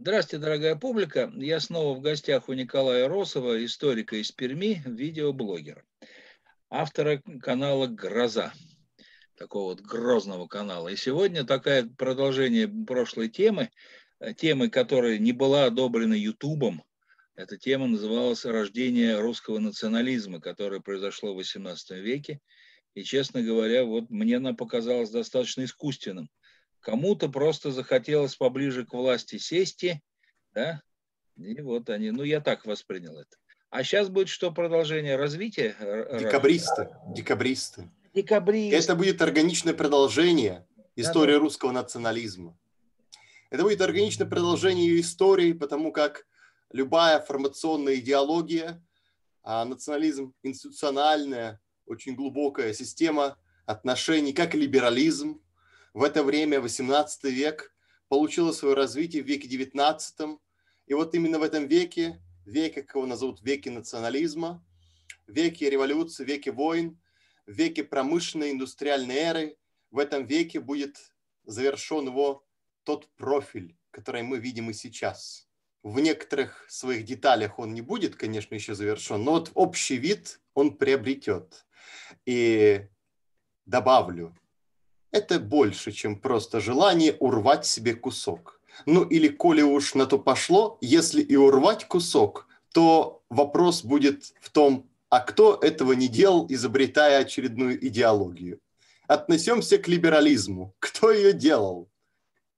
Здравствуйте, дорогая публика. Я снова в гостях у Николая Росова, историка из Перми, видеоблогера, автора канала «Гроза», такого вот грозного канала. И сегодня такое продолжение прошлой темы, э, темы, которая не была одобрена Ютубом. Эта тема называлась «Рождение русского национализма», которое произошло в XVIII веке. И, честно говоря, вот мне она показалась достаточно искусственным Кому-то просто захотелось поближе к власти сесть, да, и вот они, ну я так воспринял это. А сейчас будет что продолжение развития? Э, э, декабристы, декабристы. Декабристы. Это будет органичное продолжение истории да, да. русского национализма. Это будет органичное продолжение ее истории, потому как любая формационная идеология, а национализм институциональная, очень глубокая система отношений, как либерализм, в это время 18 век получила свое развитие в веке 19. И вот именно в этом веке, веке, как его назовут, веке национализма, веке революции, веке войн, веке промышленной индустриальной эры, в этом веке будет завершен его тот профиль, который мы видим и сейчас. В некоторых своих деталях он не будет, конечно, еще завершен, но вот общий вид он приобретет. И добавлю, это больше, чем просто желание урвать себе кусок. Ну или коли уж на то пошло, если и урвать кусок, то вопрос будет в том, а кто этого не делал, изобретая очередную идеологию? Отнесемся к либерализму. Кто ее делал?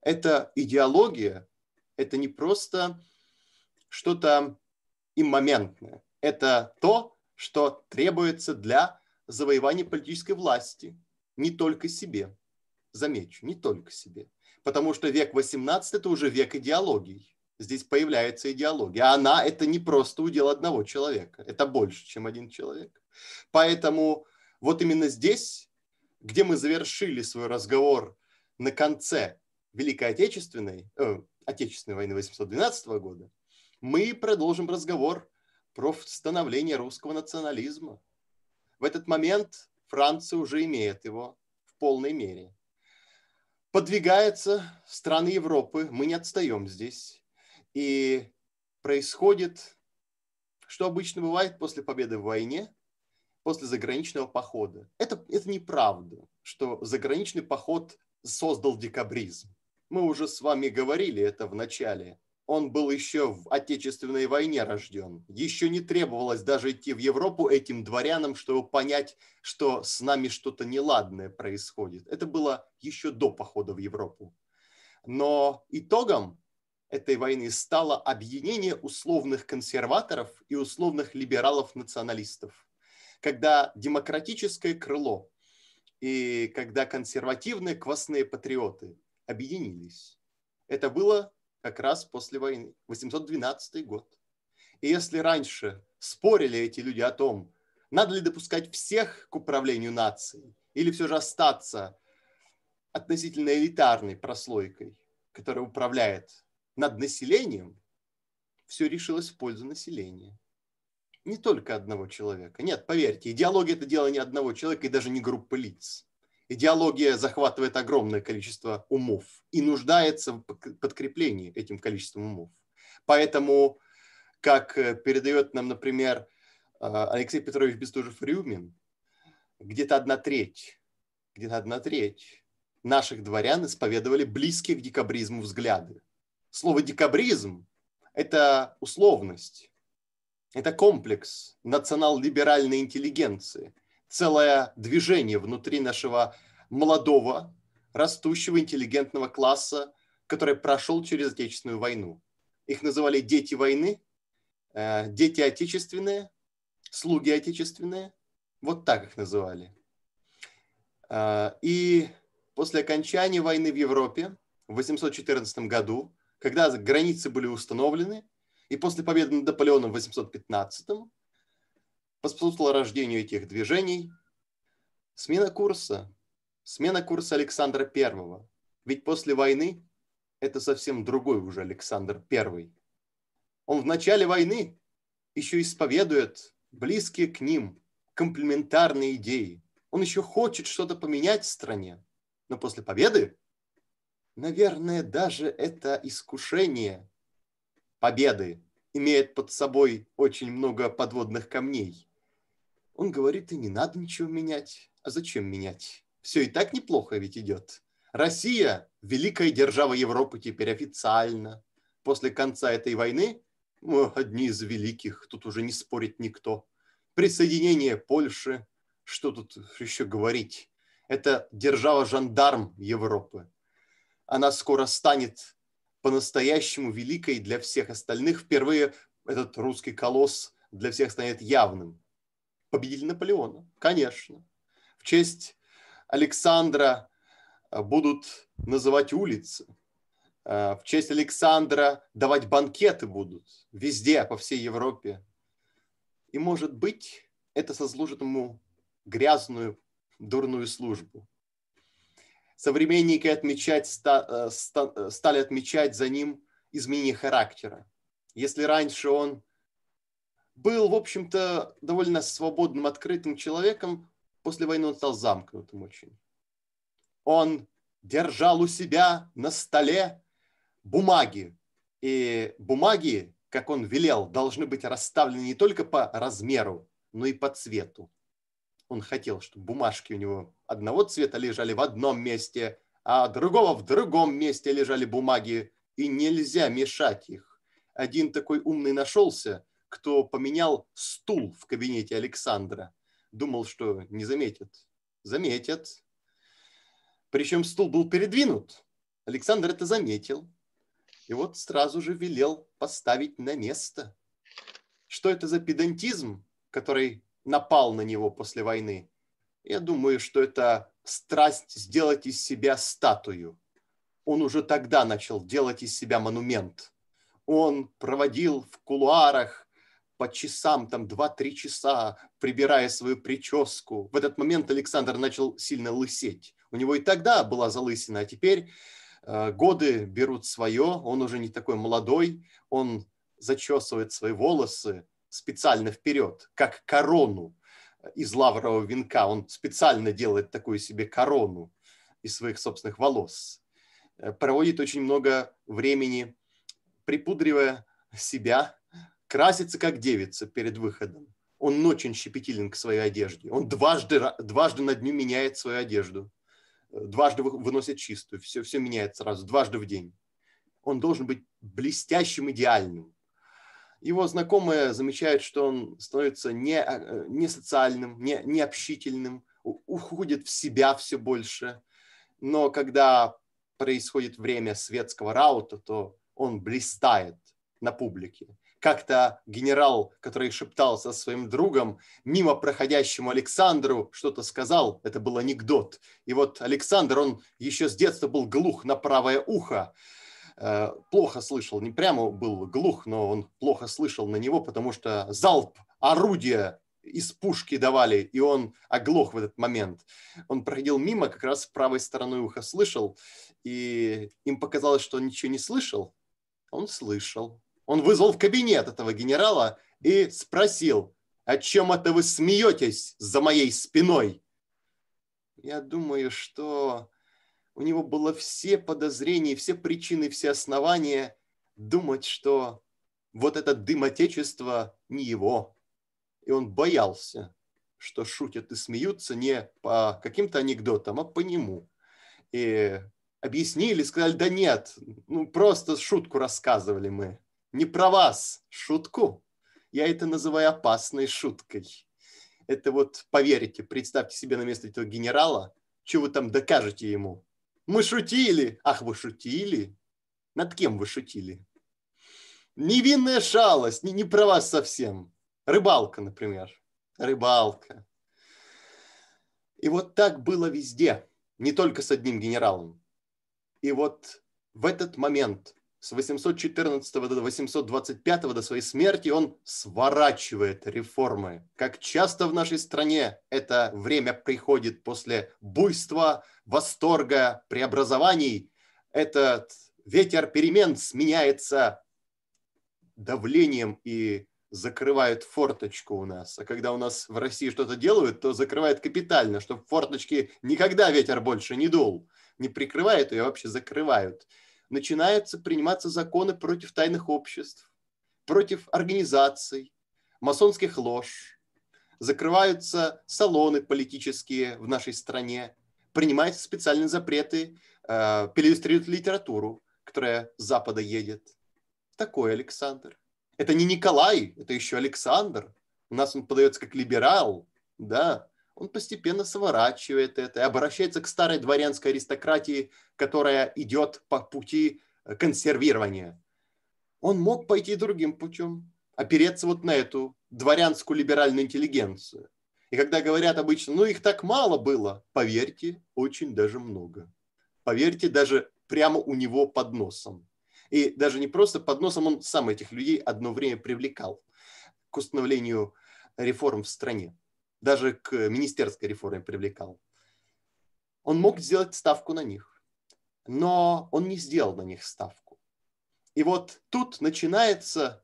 Это идеология – это не просто что-то иммоментное. Это то, что требуется для завоевания политической власти, не только себе замечу, не только себе. Потому что век 18 – это уже век идеологий. Здесь появляется идеология. А она – это не просто удел одного человека. Это больше, чем один человек. Поэтому вот именно здесь, где мы завершили свой разговор на конце Великой Отечественной, э, Отечественной войны 812 года, мы продолжим разговор про становление русского национализма. В этот момент Франция уже имеет его в полной мере – подвигается страны Европы, мы не отстаем здесь. И происходит, что обычно бывает после победы в войне, после заграничного похода. Это, это неправда, что заграничный поход создал декабризм. Мы уже с вами говорили это в начале он был еще в Отечественной войне рожден. Еще не требовалось даже идти в Европу этим дворянам, чтобы понять, что с нами что-то неладное происходит. Это было еще до похода в Европу. Но итогом этой войны стало объединение условных консерваторов и условных либералов-националистов, когда демократическое крыло и когда консервативные квасные патриоты объединились. Это было как раз после войны, 812 год. И если раньше спорили эти люди о том, надо ли допускать всех к управлению нацией, или все же остаться относительно элитарной прослойкой, которая управляет над населением, все решилось в пользу населения. Не только одного человека. Нет, поверьте, идеология – это дело не одного человека и даже не группы лиц идеология захватывает огромное количество умов и нуждается в подкреплении этим количеством умов. Поэтому, как э, передает нам, например, э, Алексей Петрович Бестужев-Рюмин, где-то одна треть, где-то одна треть наших дворян исповедовали близкие к декабризму взгляды. Слово «декабризм» – это условность, это комплекс национал-либеральной интеллигенции, целое движение внутри нашего молодого, растущего, интеллигентного класса, который прошел через Отечественную войну. Их называли дети войны, э, дети отечественные, слуги отечественные. Вот так их называли. Э, и после окончания войны в Европе в 814 году, когда границы были установлены, и после победы над Наполеоном в 815 поспособствовала рождению этих движений смена курса, смена курса Александра Первого. Ведь после войны это совсем другой уже Александр Первый. Он в начале войны еще исповедует близкие к ним комплементарные идеи. Он еще хочет что-то поменять в стране. Но после победы, наверное, даже это искушение победы имеет под собой очень много подводных камней. Он говорит, и не надо ничего менять. А зачем менять? Все и так неплохо ведь идет. Россия – великая держава Европы теперь официально. После конца этой войны мы одни из великих, тут уже не спорит никто. Присоединение Польши, что тут еще говорить? Это держава-жандарм Европы. Она скоро станет по-настоящему великой для всех остальных. Впервые этот русский колосс для всех станет явным победили Наполеона, конечно. В честь Александра э, будут называть улицы. Э, в честь Александра давать банкеты будут везде, по всей Европе. И, может быть, это сослужит ему грязную, дурную службу. Современники отмечать, э, стали отмечать за ним изменение характера. Если раньше он был, в общем-то, довольно свободным, открытым человеком. После войны он стал замкнутым очень. Он держал у себя на столе бумаги. И бумаги, как он велел, должны быть расставлены не только по размеру, но и по цвету. Он хотел, чтобы бумажки у него одного цвета лежали в одном месте, а другого в другом месте лежали бумаги, и нельзя мешать их. Один такой умный нашелся – кто поменял стул в кабинете Александра. Думал, что не заметят. Заметят. Причем стул был передвинут. Александр это заметил. И вот сразу же велел поставить на место. Что это за педантизм, который напал на него после войны? Я думаю, что это страсть сделать из себя статую. Он уже тогда начал делать из себя монумент. Он проводил в кулуарах по часам, там 2-3 часа, прибирая свою прическу. В этот момент Александр начал сильно лысеть. У него и тогда была залысина, а теперь э, годы берут свое, он уже не такой молодой, он зачесывает свои волосы специально вперед, как корону из лаврового венка. Он специально делает такую себе корону из своих собственных волос. Э, проводит очень много времени, припудривая себя, красится как девица перед выходом. Он очень щепетилен к своей одежде. Он дважды, дважды на дню меняет свою одежду. Дважды выносит чистую. Все, все меняется сразу. Дважды в день. Он должен быть блестящим, идеальным. Его знакомые замечают, что он становится не, а, не социальным, не, не общительным, уходит в себя все больше. Но когда происходит время светского раута, то он блистает на публике. Как-то генерал, который шептал со своим другом, мимо проходящему Александру что-то сказал, это был анекдот. И вот Александр, он еще с детства был глух на правое ухо, э, плохо слышал, не прямо был глух, но он плохо слышал на него, потому что залп орудия из пушки давали, и он оглох в этот момент. Он проходил мимо, как раз правой стороной уха слышал, и им показалось, что он ничего не слышал. Он слышал. Он вызвал в кабинет этого генерала и спросил, о чем это вы смеетесь за моей спиной? Я думаю, что у него было все подозрения, все причины, все основания думать, что вот это дым Отечества не его. И он боялся, что шутят и смеются не по каким-то анекдотам, а по нему. И объяснили, сказали, да нет, ну просто шутку рассказывали мы не про вас шутку. Я это называю опасной шуткой. Это вот, поверите, представьте себе на место этого генерала, что вы там докажете ему. Мы шутили. Ах, вы шутили? Над кем вы шутили? Невинная шалость, не, не про вас совсем. Рыбалка, например. Рыбалка. И вот так было везде, не только с одним генералом. И вот в этот момент с 814 до 825 до своей смерти он сворачивает реформы. Как часто в нашей стране это время приходит после буйства, восторга, преобразований, этот ветер перемен сменяется давлением и закрывает форточку у нас. А когда у нас в России что-то делают, то закрывают капитально, чтобы форточки никогда ветер больше не дул. Не прикрывает ее, а вообще закрывают начинаются приниматься законы против тайных обществ, против организаций, масонских лож, закрываются салоны политические в нашей стране, принимаются специальные запреты, э, переиллюстрируют литературу, которая с Запада едет. Такой Александр. Это не Николай, это еще Александр. У нас он подается как либерал, да, он постепенно сворачивает это и обращается к старой дворянской аристократии, которая идет по пути э, консервирования. Он мог пойти другим путем, опереться вот на эту дворянскую либеральную интеллигенцию. И когда говорят обычно, ну их так мало было, поверьте, очень даже много. Поверьте, даже прямо у него под носом. И даже не просто под носом, он сам этих людей одно время привлекал к установлению реформ в стране даже к министерской реформе привлекал. Он мог сделать ставку на них, но он не сделал на них ставку. И вот тут начинается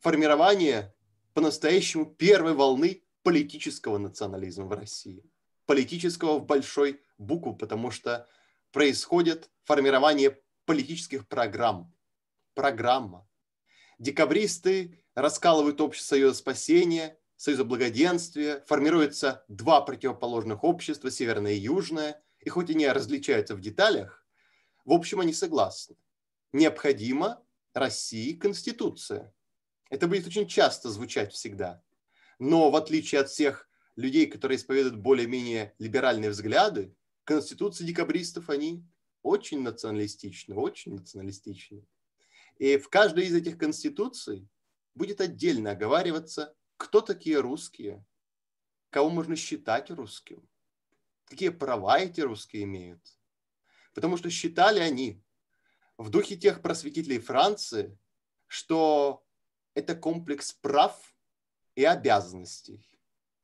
формирование по-настоящему первой волны политического национализма в России. Политического в большой букву, потому что происходит формирование политических программ. Программа. Декабристы раскалывают общество союз спасения, Союза благоденствия формируются два противоположных общества, северное и южное, и хоть они различаются в деталях, в общем они согласны. Необходима России конституция. Это будет очень часто звучать всегда. Но в отличие от всех людей, которые исповедуют более-менее либеральные взгляды, конституции декабристов они очень националистичны, очень националистичны. И в каждой из этих конституций будет отдельно оговариваться кто такие русские, кого можно считать русским, какие права эти русские имеют. Потому что считали они в духе тех просветителей Франции, что это комплекс прав и обязанностей.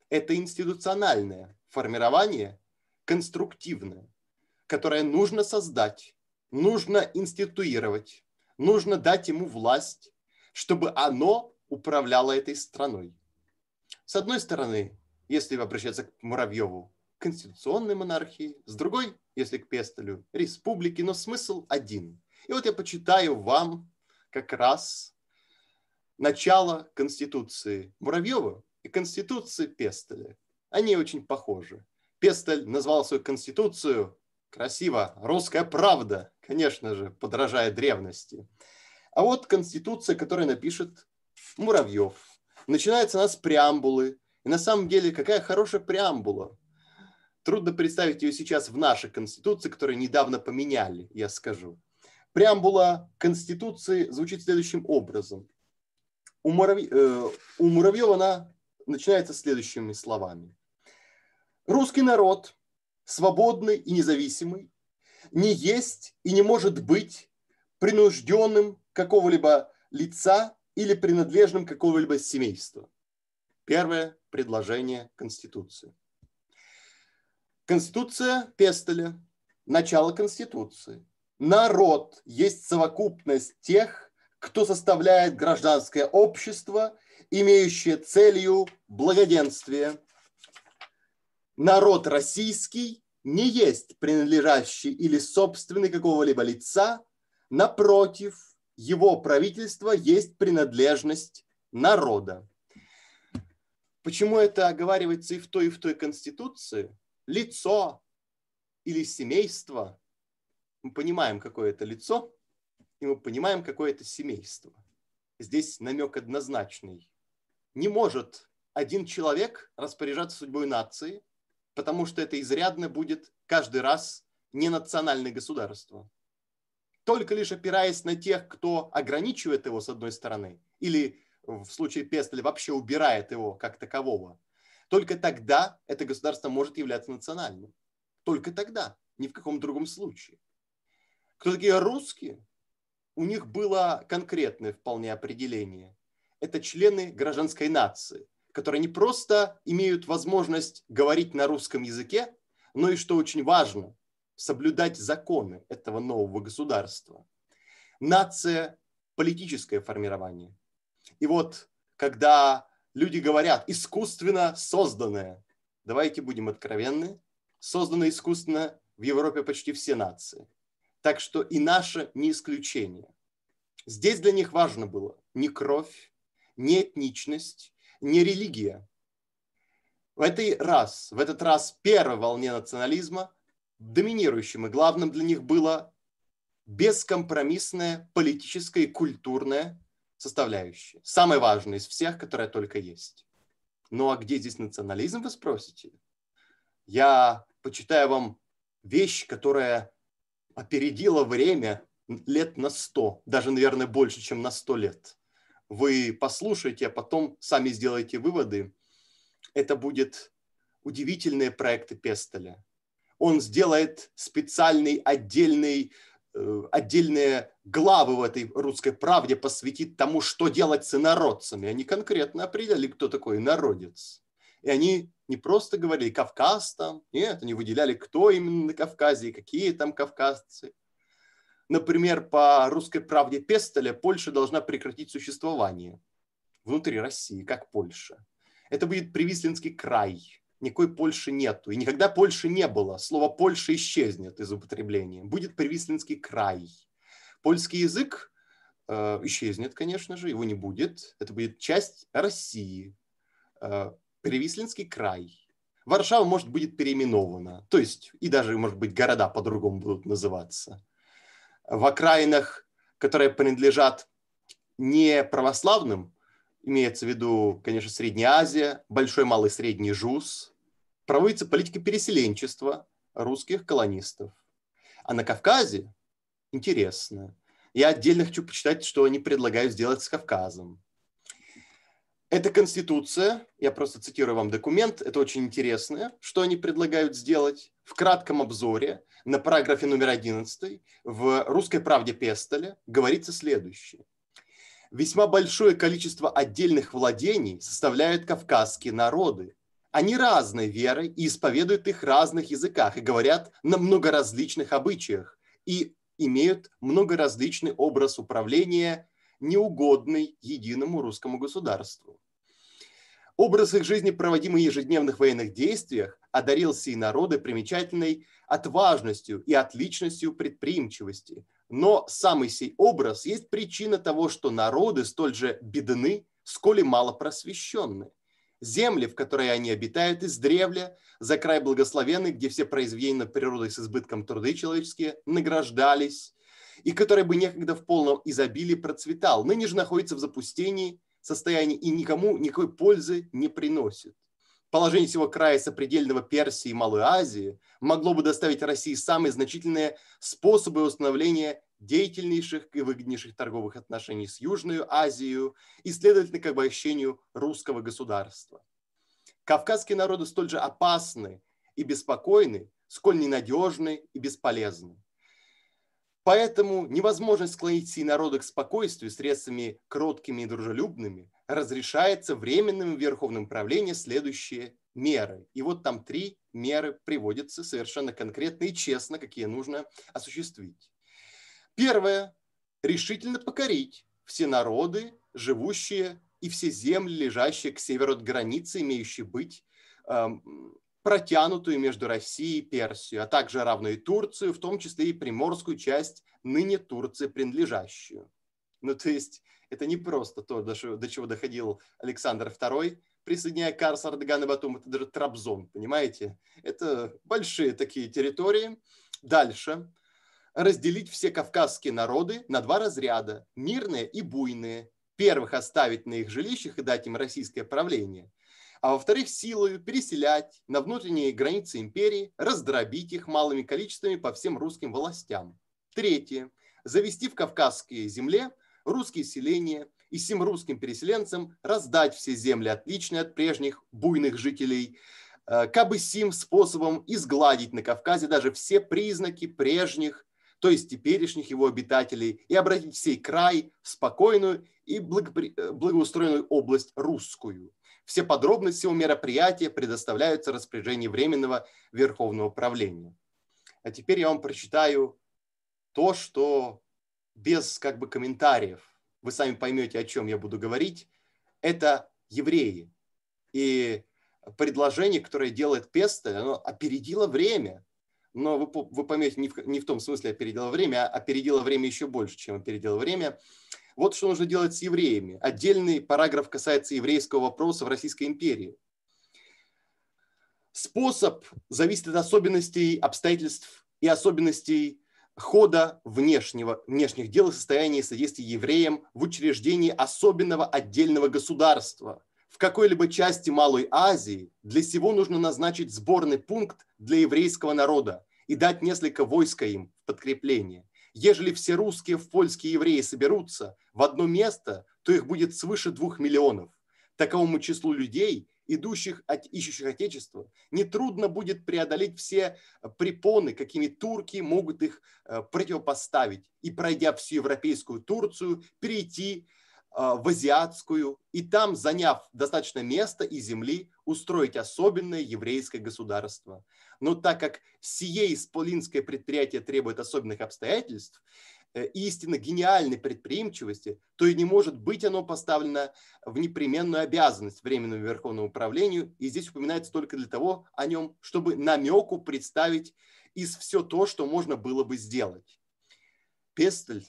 Это институциональное формирование, конструктивное, которое нужно создать, нужно институировать, нужно дать ему власть, чтобы оно управляло этой страной. С одной стороны, если обращаться к Муравьеву, конституционной монархии, с другой, если к Пестелю, республики, но смысл один. И вот я почитаю вам как раз начало Конституции Муравьева и Конституции Пестеля. Они очень похожи. Пестель назвал свою Конституцию красиво «Русская правда», конечно же, подражая древности. А вот Конституция, которую напишет Муравьев – Начинается она с преамбулы. И на самом деле, какая хорошая преамбула. Трудно представить ее сейчас в нашей Конституции, которую недавно поменяли, я скажу. Преамбула Конституции звучит следующим образом. У, Муравь... Э, у Муравьева она начинается следующими словами. Русский народ, свободный и независимый, не есть и не может быть принужденным какого-либо лица или принадлежным какого-либо семейства. Первое предложение Конституции. Конституция Пестеля, начало Конституции. Народ есть совокупность тех, кто составляет гражданское общество, имеющее целью благоденствие. Народ российский не есть принадлежащий или собственный какого-либо лица, напротив – его правительство есть принадлежность народа. Почему это оговаривается и в той, и в той конституции? Лицо или семейство. Мы понимаем, какое это лицо, и мы понимаем, какое это семейство. Здесь намек однозначный. Не может один человек распоряжаться судьбой нации, потому что это изрядно будет каждый раз ненациональное государство только лишь опираясь на тех, кто ограничивает его с одной стороны, или э, в случае Пестеля вообще убирает его как такового, только тогда это государство может являться национальным. Только тогда, ни в каком другом случае. Кто такие русские? У них было конкретное вполне определение. Это члены гражданской нации, которые не просто имеют возможность говорить на русском языке, но и, что очень важно, соблюдать законы этого нового государства. Нация – политическое формирование. И вот когда люди говорят «искусственно созданное», давайте будем откровенны, созданы искусственно в Европе почти все нации. Так что и наше не исключение. Здесь для них важно было не кровь, не этничность, не религия. В этот раз, в этот раз первой волне национализма доминирующим, и главным для них было бескомпромиссная политическая и культурная составляющая. Самая важная из всех, которая только есть. Ну а где здесь национализм, вы спросите? Я почитаю вам вещь, которая опередила время лет на сто, даже, наверное, больше, чем на сто лет. Вы послушайте, а потом сами сделайте выводы. Это будет удивительные проекты Пестеля он сделает специальный отдельный э, отдельные главы в этой русской правде посвятит тому, что делать с инородцами. Они конкретно определяли, кто такой народец. И они не просто говорили «Кавказ там», нет, они выделяли, кто именно на Кавказе и какие там кавказцы. Например, по русской правде Пестеля Польша должна прекратить существование внутри России, как Польша. Это будет Привислинский край, никакой Польши нету. И никогда Польши не было. Слово Польша исчезнет из употребления. Будет Привислинский край. Польский язык э, исчезнет, конечно же, его не будет. Это будет часть России. Э, Привислинский край. Варшава, может, будет переименована. То есть, и даже, может быть, города по-другому будут называться. В окраинах, которые принадлежат не православным, имеется в виду, конечно, Средняя Азия, Большой, Малый, Средний Жус, проводится политика переселенчества русских колонистов. А на Кавказе интересно. Я отдельно хочу почитать, что они предлагают сделать с Кавказом. Это конституция, я просто цитирую вам документ, это очень интересно, что они предлагают сделать в кратком обзоре на параграфе номер 11 в «Русской правде Пестеля» говорится следующее. Весьма большое количество отдельных владений составляют кавказские народы, они разной веры и исповедуют их разных языках и говорят на много различных обычаях и имеют много многоразличный образ управления, неугодный единому русскому государству. Образ их жизни, проводимый в ежедневных военных действиях, одарил сии народы примечательной отважностью и отличностью предприимчивости. Но самый сей образ есть причина того, что народы столь же бедны, сколь и мало просвещенные земли, в которой они обитают, издревле, за край благословенный, где все произведения над природой с избытком труды человеческие награждались, и который бы некогда в полном изобилии процветал, ныне же находится в запустении, состоянии и никому никакой пользы не приносит. Положение всего края сопредельного Персии и Малой Азии могло бы доставить России самые значительные способы установления деятельнейших и выгоднейших торговых отношений с Южной Азией и, следовательно, к обогащению русского государства. Кавказские народы столь же опасны и беспокойны, сколь ненадежны и бесполезны. Поэтому невозможность склонить сии народы к спокойствию средствами кроткими и дружелюбными разрешается временным верховным правлением следующие меры. И вот там три меры приводятся совершенно конкретно и честно, какие нужно осуществить. Первое. Решительно покорить все народы, живущие и все земли, лежащие к северу от границы, имеющие быть эм, протянутую между Россией и Персией, а также равную Турцию, в том числе и приморскую часть ныне Турции принадлежащую. Ну, то есть это не просто то, до чего доходил Александр II, присоединяя Карс, Ардаган и Батум, это даже Трабзон, понимаете? Это большие такие территории. Дальше – разделить все кавказские народы на два разряда – мирные и буйные. Первых оставить на их жилищах и дать им российское правление. А во-вторых, силою переселять на внутренние границы империи, раздробить их малыми количествами по всем русским властям. Третье. Завести в Кавказские земле русские селения и всем русским переселенцам раздать все земли, отличные от прежних буйных жителей, э, как бы сим способом изгладить на Кавказе даже все признаки прежних то есть теперешних его обитателей, и обратить сей край в спокойную и благопри... Э, благоустроенную область русскую. Все подробности у мероприятия предоставляются распоряжении Временного Верховного Правления. А теперь я вам прочитаю то, что без как бы комментариев, вы сами поймете, о чем я буду говорить, это евреи. И предложение, которое делает Пестель, оно опередило время но вы, вы поймете не в, не в том смысле опередила время, а опередила время еще больше, чем опередила время. Вот что нужно делать с евреями. Отдельный параграф касается еврейского вопроса в Российской империи. Способ зависит от особенностей, обстоятельств и особенностей хода внешнего, внешних дел и состояния и содействия евреям в учреждении особенного отдельного государства – в какой-либо части Малой Азии, для сего нужно назначить сборный пункт для еврейского народа и дать несколько войска им в подкрепление. Ежели все русские в польские евреи соберутся в одно место, то их будет свыше двух миллионов. Таковому числу людей, идущих от ищущих Отечества, нетрудно будет преодолеть все э, препоны, какими турки могут их э, противопоставить, и, пройдя всю европейскую Турцию, перейти а, в азиатскую, и там, заняв достаточно места и земли, устроить особенное еврейское государство. Но так как сие исполинское предприятие требует особенных обстоятельств, э, истинно гениальной предприимчивости, то и не может быть оно поставлено в непременную обязанность Временному Верховному управлению, и здесь упоминается только для того о нем, чтобы намеку представить из все то, что можно было бы сделать. Пестель,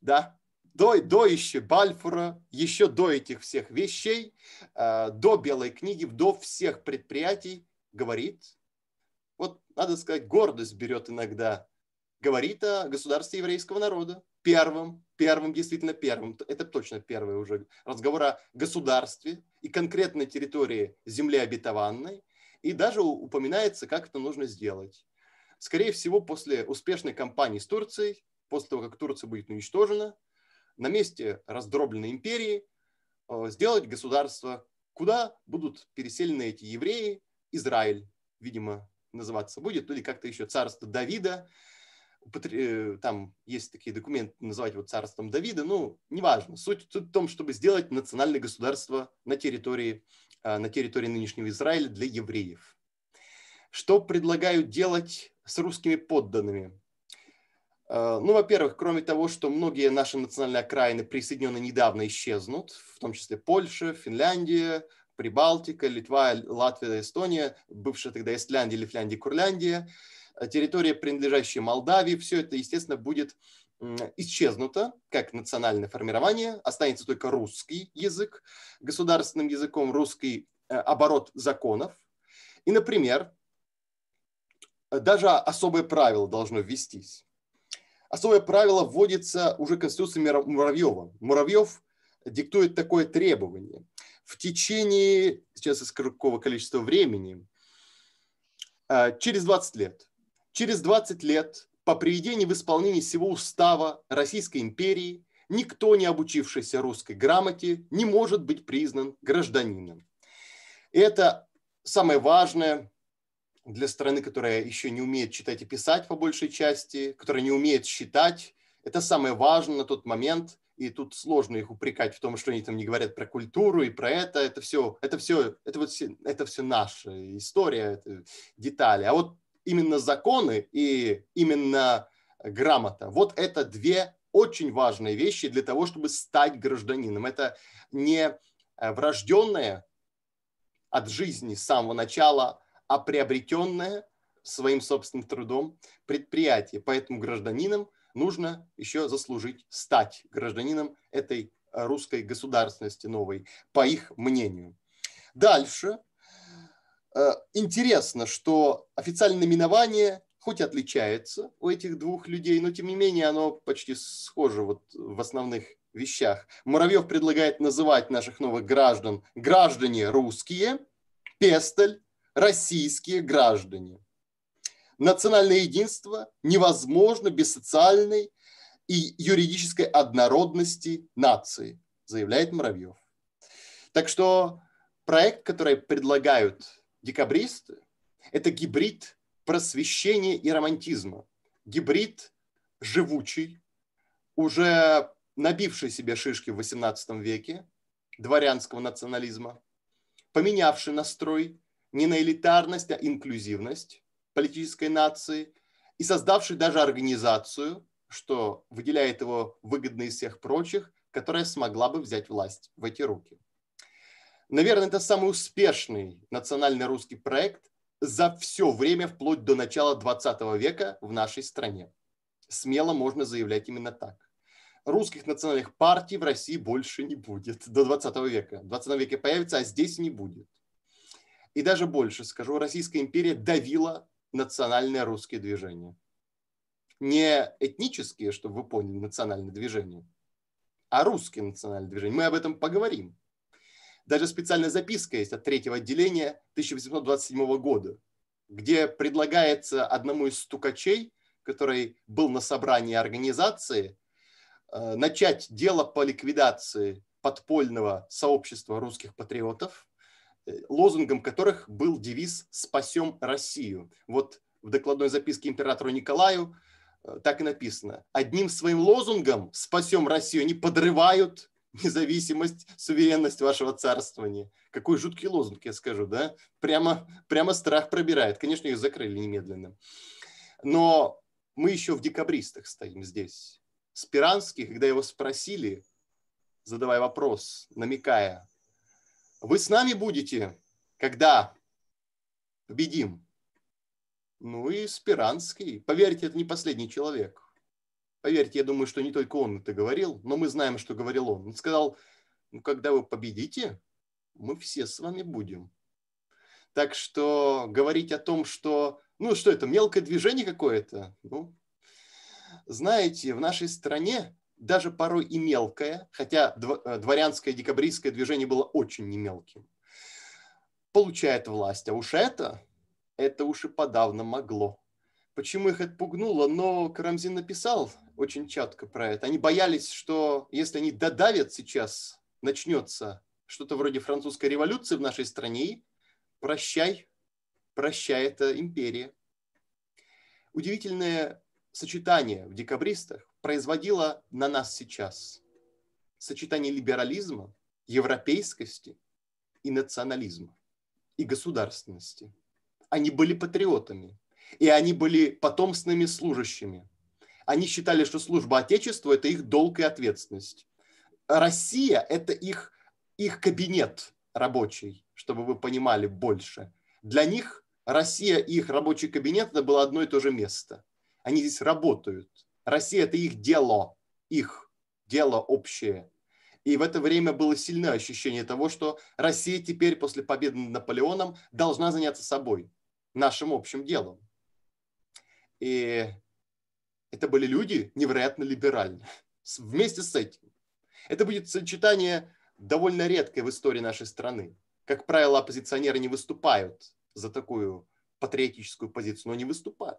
да, до, до еще Бальфура, еще до этих всех вещей, э, до Белой книги, до всех предприятий говорит, вот надо сказать, гордость берет иногда, говорит о государстве еврейского народа первым, первым, действительно первым, это точно первый уже разговор о государстве и конкретной территории земли обетованной, и даже упоминается, как это нужно сделать. Скорее всего, после успешной кампании с Турцией, после того, как Турция будет уничтожена – на месте раздробленной империи э, сделать государство, куда будут переселены эти евреи, Израиль, видимо, называться будет, ну или как-то еще царство Давида, э, там есть такие документы, называть его царством Давида, ну, неважно. Суть, суть в том, чтобы сделать национальное государство на территории, э, на территории нынешнего Израиля для евреев. Что предлагают делать с русскими подданными? А, ну, во-первых, кроме того, что многие наши национальные окраины присоединенно недавно исчезнут, в том числе Польша, Финляндия, Прибалтика, Литва, Латвия, Эстония, бывшая тогда Эстляндия, Лифляндия, Курляндия, а, территория, принадлежащая Молдавии, все это, естественно, будет исчезнуто как национальное формирование, останется только русский язык, государственным языком русский э, оборот законов. И, например, даже особое правило должно ввестись Особое правило вводится уже Конституцией Муравьева. Муравьев диктует такое требование. В течение, сейчас я скажу, какого количества времени, а, через 20 лет, через 20 лет по приведении в исполнение всего устава Российской империи никто, не обучившийся русской грамоте, не может быть признан гражданином. Это самое важное для страны, которая еще не умеет читать и писать по большей части, которая не умеет считать. Это самое важное на тот момент, и тут сложно их упрекать в том, что они там не говорят про культуру и про это. Это все, это все, это вот все, это все наша история, это детали. А вот именно законы и именно грамота. Вот это две очень важные вещи для того, чтобы стать гражданином. Это не э, врожденное от жизни с самого начала а приобретенное своим собственным трудом предприятие. Поэтому гражданином нужно еще заслужить стать гражданином этой э, русской государственности новой, по их мнению. Дальше. Э, интересно, что официальное наименование хоть отличается у этих двух людей, но тем не менее оно почти схоже вот в основных вещах. Муравьев предлагает называть наших новых граждан граждане русские, Пестель российские граждане. Национальное единство невозможно без социальной и юридической однородности нации, заявляет Муравьев. Так что проект, который предлагают декабристы, это гибрид просвещения и романтизма. Гибрид живучий, уже набивший себе шишки в XVIII веке дворянского национализма, поменявший настрой не на элитарность, а инклюзивность политической нации и создавший даже организацию, что выделяет его выгодно из всех прочих, которая смогла бы взять власть в эти руки. Наверное, это самый успешный национальный русский проект за все время вплоть до начала 20 века в нашей стране. Смело можно заявлять именно так русских национальных партий в России больше не будет до 20 века. В 20 веке появится, а здесь не будет. И даже больше скажу, Российская империя давила национальное русское движение. Не этнические, чтобы вы поняли, национальное движение, а русские национальные движения. Мы об этом поговорим. Даже специальная записка есть от третьего отделения 1827 года, где предлагается одному из стукачей, который был на собрании организации, э, начать дело по ликвидации подпольного сообщества русских патриотов – Э, лозунгом которых был девиз «Спасем Россию». Вот в докладной записке императору Николаю э, так и написано. Одним своим лозунгом «Спасем Россию» они подрывают независимость, суверенность вашего царствования. Какой жуткий лозунг, я скажу, да? Прямо, прямо страх пробирает. Конечно, их закрыли немедленно. Но мы еще в декабристах стоим здесь. Спиранский, когда его спросили, задавая вопрос, намекая, вы с нами будете, когда победим. Ну и Спиранский. Поверьте, это не последний человек. Поверьте, я думаю, что не только он это говорил, но мы знаем, что говорил он. Он сказал, ну когда вы победите, мы все с вами будем. Так что говорить о том, что, ну что это, мелкое движение какое-то, ну, знаете, в нашей стране даже порой и мелкое, хотя э, дворянское декабристское движение было очень немелким, получает власть. А уж это, это уж и подавно могло. Почему их это пугнуло? Но Карамзин написал очень четко про это. Они боялись, что если они додавят сейчас, начнется что-то вроде французской революции в нашей стране, прощай, прощай, это империя. Удивительное сочетание в декабристах производила на нас сейчас сочетание либерализма, европейскости и национализма, и государственности. Они были патриотами, и они были потомственными служащими. Они считали, что служба Отечеству – это их долг и ответственность. Россия – это их, их кабинет рабочий, чтобы вы понимали больше. Для них Россия и их рабочий кабинет – это было одно и то же место. Они здесь работают – Россия – это их дело, их дело общее. И в это время было сильное ощущение того, что Россия теперь после победы над Наполеоном должна заняться собой, нашим общим делом. И это были люди невероятно либеральные. Вместе с этим. Это будет сочетание довольно редкое в истории нашей страны. Как правило, оппозиционеры не выступают за такую патриотическую позицию, но они выступают.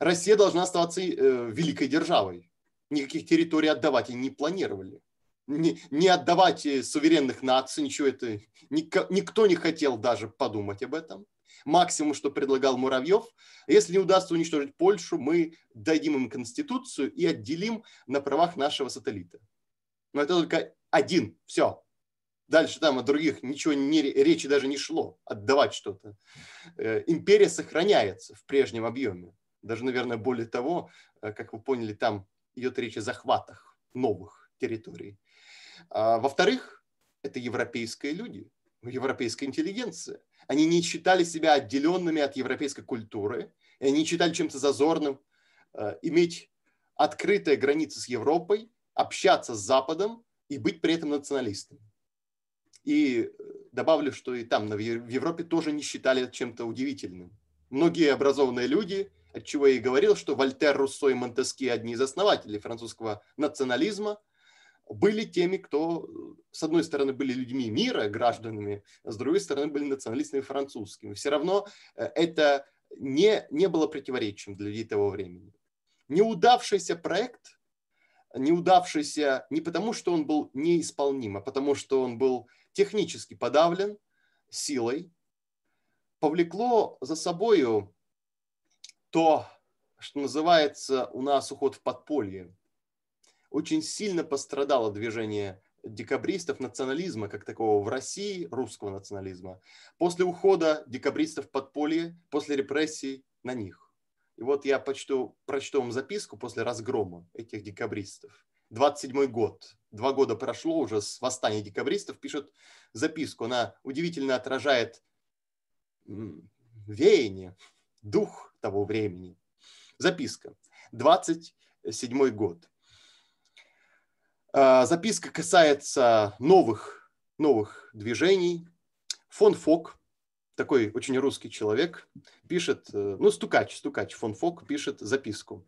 Россия должна оставаться э, великой державой. Никаких территорий отдавать они не планировали. Не, не отдавать э, суверенных наций, ничего это... Никто не хотел даже подумать об этом. Максимум, что предлагал Муравьев, если не удастся уничтожить Польшу, мы дадим им конституцию и отделим на правах нашего сателлита. Но это только один, все. Дальше там о других ничего не, речи даже не шло, отдавать что-то. Э, империя сохраняется в прежнем объеме. Даже, наверное, более того, э, как вы поняли, там идет речь о захватах новых территорий. А, во-вторых, это европейские люди, европейская интеллигенция. Они не считали себя отделенными от европейской культуры, и они не считали чем-то зазорным э, иметь открытые границы с Европой, общаться с Западом и быть при этом националистами. И э, добавлю, что и там, в Европе тоже не считали чем-то удивительным. Многие образованные люди отчего я и говорил, что Вольтер, Руссо и Монтеске, одни из основателей французского национализма, были теми, кто, с одной стороны, были людьми мира, гражданами, с другой стороны, были националистами французскими. Все равно э, это не, не было противоречием для людей того времени. Неудавшийся проект, неудавшийся не потому, что он был неисполним, а потому, что он был технически подавлен силой, повлекло за собою то, что называется у нас уход в подполье. Очень сильно пострадало движение декабристов национализма как такого в России, русского национализма, после ухода декабристов в подполье, после репрессий на них. И вот я почту, прочту вам записку после разгрома этих декабристов. 27 год, два года прошло уже с восстания декабристов, пишет записку. Она удивительно отражает веяние, дух того времени. Записка. 27 год. А, записка касается новых, новых движений. Фон Фок, такой очень русский человек, пишет, э, ну, стукач, стукач фон Фок пишет записку.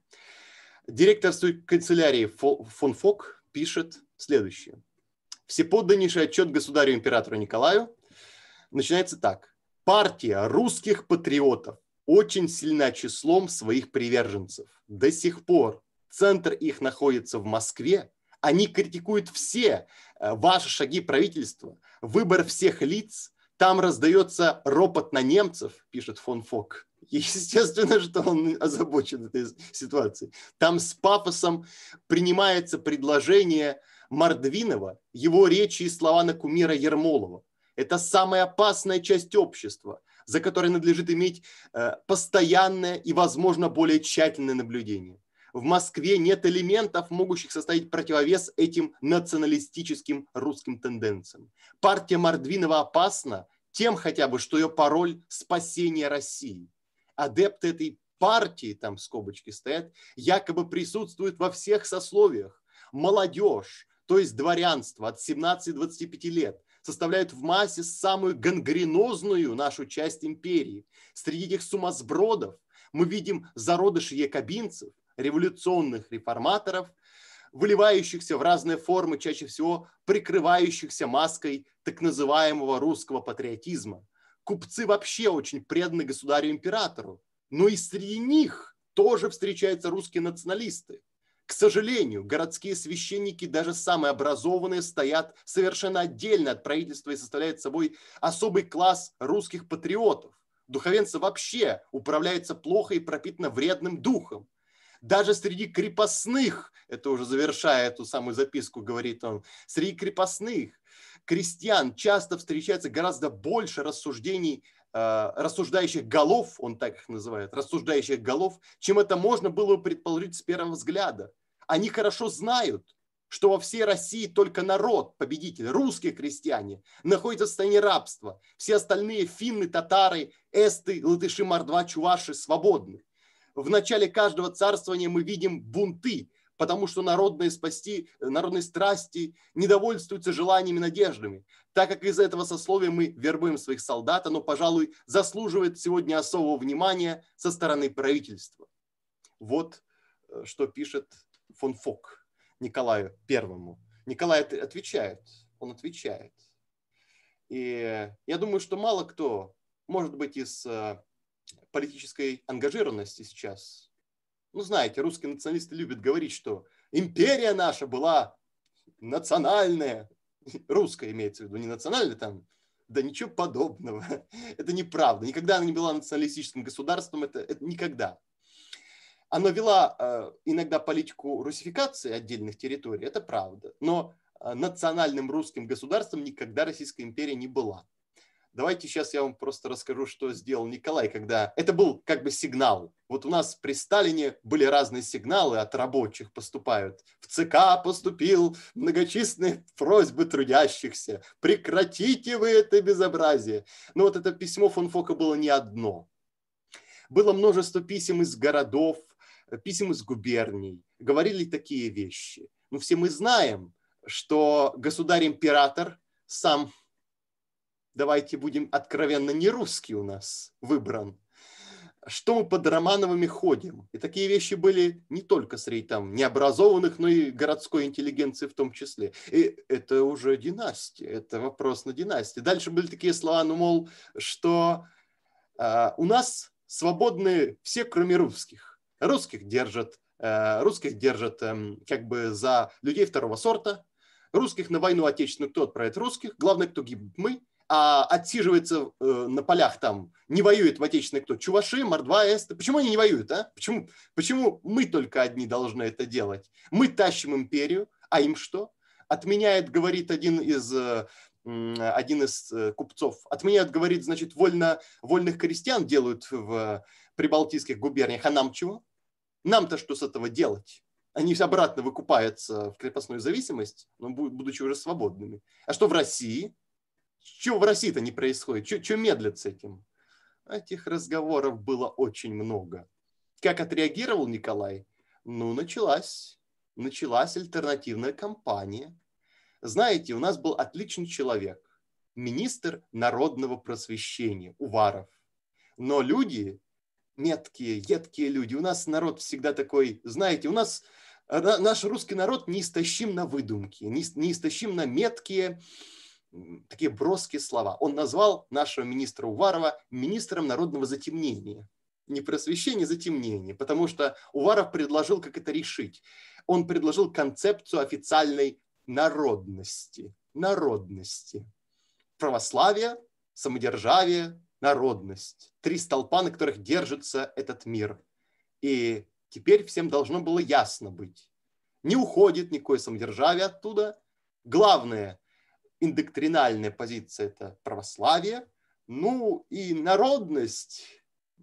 Директор канцелярии фон Фок пишет следующее. Всеподданнейший отчет государю-императору Николаю начинается так. Партия русских патриотов очень сильна числом своих приверженцев. До сих пор центр их находится в Москве. Они критикуют все э, ваши шаги правительства, выбор всех лиц. Там раздается ропот на немцев, пишет фон Фок. Естественно, что он озабочен этой ситуацией. Там с пафосом принимается предложение Мордвинова, его речи и слова на кумира Ермолова. Это самая опасная часть общества – за которой надлежит иметь э, постоянное и, возможно, более тщательное наблюдение. В Москве нет элементов, могущих составить противовес этим националистическим русским тенденциям. Партия Мордвинова опасна тем хотя бы, что ее пароль «спасение России». Адепты этой партии, там скобочки стоят, якобы присутствуют во всех сословиях. Молодежь, то есть дворянство от 17 до 25 лет, составляют в массе самую гангренозную нашу часть империи. Среди этих сумасбродов мы видим зародыши якобинцев, революционных реформаторов, выливающихся в разные формы, чаще всего прикрывающихся маской так называемого русского патриотизма. Купцы вообще очень преданы государю-императору, но и среди них тоже встречаются русские националисты, к сожалению, городские священники, даже самые образованные, стоят совершенно отдельно от правительства и составляют собой особый класс русских патриотов. Духовенство вообще управляется плохо и пропитано вредным духом. Даже среди крепостных, это уже завершая эту самую записку, говорит он, среди крепостных крестьян часто встречается гораздо больше рассуждений э, рассуждающих голов, он так их называет, рассуждающих голов, чем это можно было предположить с первого взгляда. Они хорошо знают, что во всей России только народ, победитель, русские крестьяне, находятся в состоянии рабства. Все остальные финны, татары, эсты, латыши, мордва, чуваши свободны. В начале каждого царствования мы видим бунты, потому что народные, спасти, народные страсти недовольствуются желаниями надеждами. Так как из этого сословия мы вербуем своих солдат, оно, пожалуй, заслуживает сегодня особого внимания со стороны правительства. Вот э, что пишет фон Фок Николаю Первому. Николай отвечает, он отвечает. И я думаю, что мало кто, может быть, из э, политической ангажированности сейчас, ну, знаете, русские националисты любят говорить, что империя наша была национальная, русская имеется в виду, не национальная там, да ничего подобного. Это неправда. Никогда она не была националистическим государством, это, это никогда. Она вела э, иногда политику русификации отдельных территорий, это правда, но э, национальным русским государством никогда Российская империя не была. Давайте сейчас я вам просто расскажу, что сделал Николай, когда это был как бы сигнал. Вот у нас при Сталине были разные сигналы от рабочих поступают. В ЦК поступил многочисленные просьбы трудящихся. Прекратите вы это безобразие. Но вот это письмо фон Фока было не одно. Было множество писем из городов, писем из губерний, говорили такие вещи. Ну, все мы знаем, что государь-император сам, давайте будем откровенно, не русский у нас выбран. Что мы под Романовыми ходим? И такие вещи были не только среди там необразованных, но и городской интеллигенции в том числе. И это уже династия, это вопрос на династии. Дальше были такие слова, ну, мол, что э, у нас свободны все, кроме русских русских держат, э, русских держат эм, как бы за людей второго сорта, русских на войну отечественную, кто отправит русских, главное, кто гибнет мы, а отсиживается э, на полях там, не воюет в отечественной кто, чуваши, мордва, эсты, почему они не воюют, а? Почему, почему мы только одни должны это делать? Мы тащим империю, а им что? Отменяет, говорит один из э, один из купцов. Отменяют, говорит, значит, вольно, вольных крестьян делают в прибалтийских губерниях, а нам чего? Нам-то что с этого делать? Они обратно выкупаются в крепостную зависимость, но будучи уже свободными. А что в России? Чего в России-то не происходит? Чего медлят с этим? Этих разговоров было очень много. Как отреагировал Николай? Ну, началась. Началась альтернативная кампания. Знаете, у нас был отличный человек, министр народного просвещения Уваров. Но люди меткие, едкие люди. У нас народ всегда такой, знаете, у нас а, наш русский народ неистощим на выдумки, неистощим на меткие, такие броские слова. Он назвал нашего министра Уварова министром народного затемнения. Не просвещение, затемнение, потому что Уваров предложил, как это решить. Он предложил концепцию официальной народности. Народности. Православие, самодержавие, народность, три столпа, на которых держится этот мир. И теперь всем должно было ясно быть. Не уходит никакое самодержавие оттуда. Главная индоктринальная позиция – это православие. Ну и народность,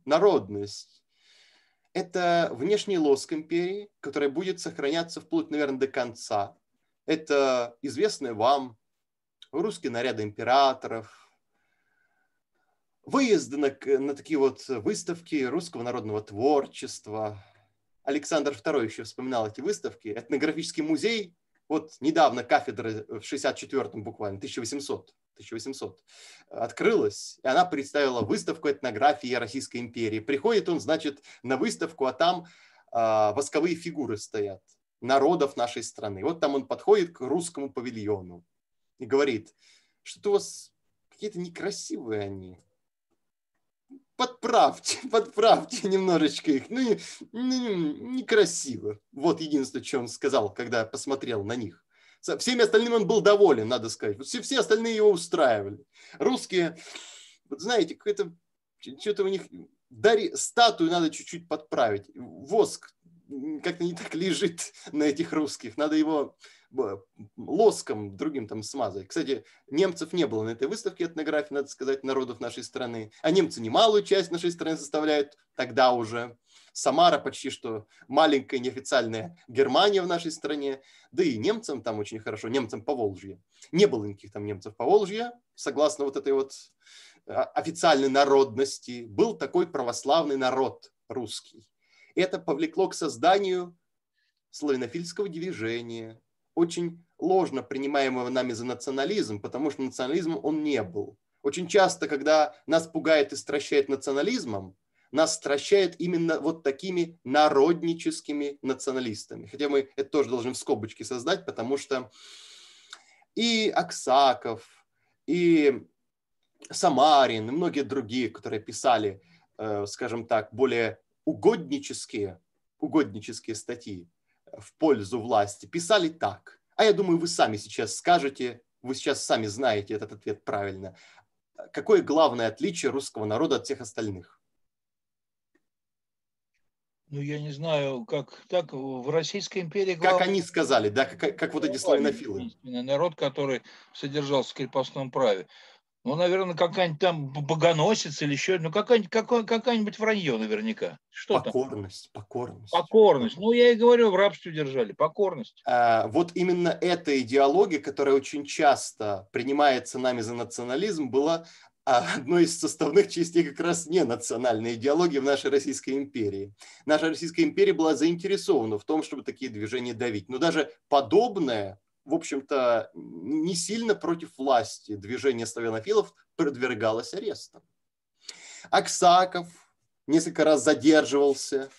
народность – это внешний лоск империи, который будет сохраняться вплоть, наверное, до конца. Это известные вам русские наряды императоров, выезды на, на такие вот выставки русского народного творчества. Александр II еще вспоминал эти выставки. Этнографический музей, вот недавно кафедра в 64-м буквально, 1800, 1800 э, открылась, и она представила выставку этнографии Российской империи. Приходит он, значит, на выставку, а там э, восковые фигуры стоят народов нашей страны. Вот там он подходит к русскому павильону и говорит, что то у вас какие-то некрасивые они, подправьте, подправьте немножечко их. Ну, не, ну, Вот единственное, что он сказал, когда посмотрел на них. Со всеми остальными он был доволен, надо сказать. все, все остальные его устраивали. Русские, вот знаете, какое-то что-то у них... Дари, статую надо чуть-чуть подправить. Воск как-то не так лежит на этих русских. Надо его лоском другим там смазать. Кстати, немцев не было на этой выставке этнографии, надо сказать, народов нашей страны. А немцы немалую часть нашей страны составляют тогда уже. Самара почти что маленькая неофициальная Германия в нашей стране, да и немцам там очень хорошо, немцам по Волжье. Не было никаких там немцев по Волжье, согласно вот этой вот а, официальной народности. Был такой православный народ русский. Это повлекло к созданию славянофильского движения, очень ложно принимаемого нами за национализм, потому что национализм он не был. Очень часто, когда нас пугает и стращает национализмом, нас стращает именно вот такими народническими националистами. Хотя мы это тоже должны в скобочки создать, потому что и Аксаков, и Самарин, и многие другие, которые писали, э, скажем так, более угоднические, угоднические статьи, в пользу власти писали так. А я думаю, вы сами сейчас скажете, вы сейчас сами знаете этот ответ правильно. Какое главное отличие русского народа от всех остальных? Ну, я не знаю, как так в Российской империи... Главное... Как они сказали, да, как, как вот эти славянофилы. Народ, который содержался в крепостном праве. Ну, наверное, какая-нибудь там богоносица или еще, ну, какая-нибудь, какая, какая-нибудь вранье наверняка. Что покорность, там? покорность. Покорность. Ну, я и говорю, в рабстве держали. Покорность. А, вот именно эта идеология, которая очень часто принимается нами за национализм, была одной из составных частей как раз не национальной идеологии в нашей Российской империи. Наша Российская империя была заинтересована в том, чтобы такие движения давить. Но даже подобное в общем-то, не сильно против власти движение славянофилов подвергалось арестам. Аксаков несколько раз задерживался,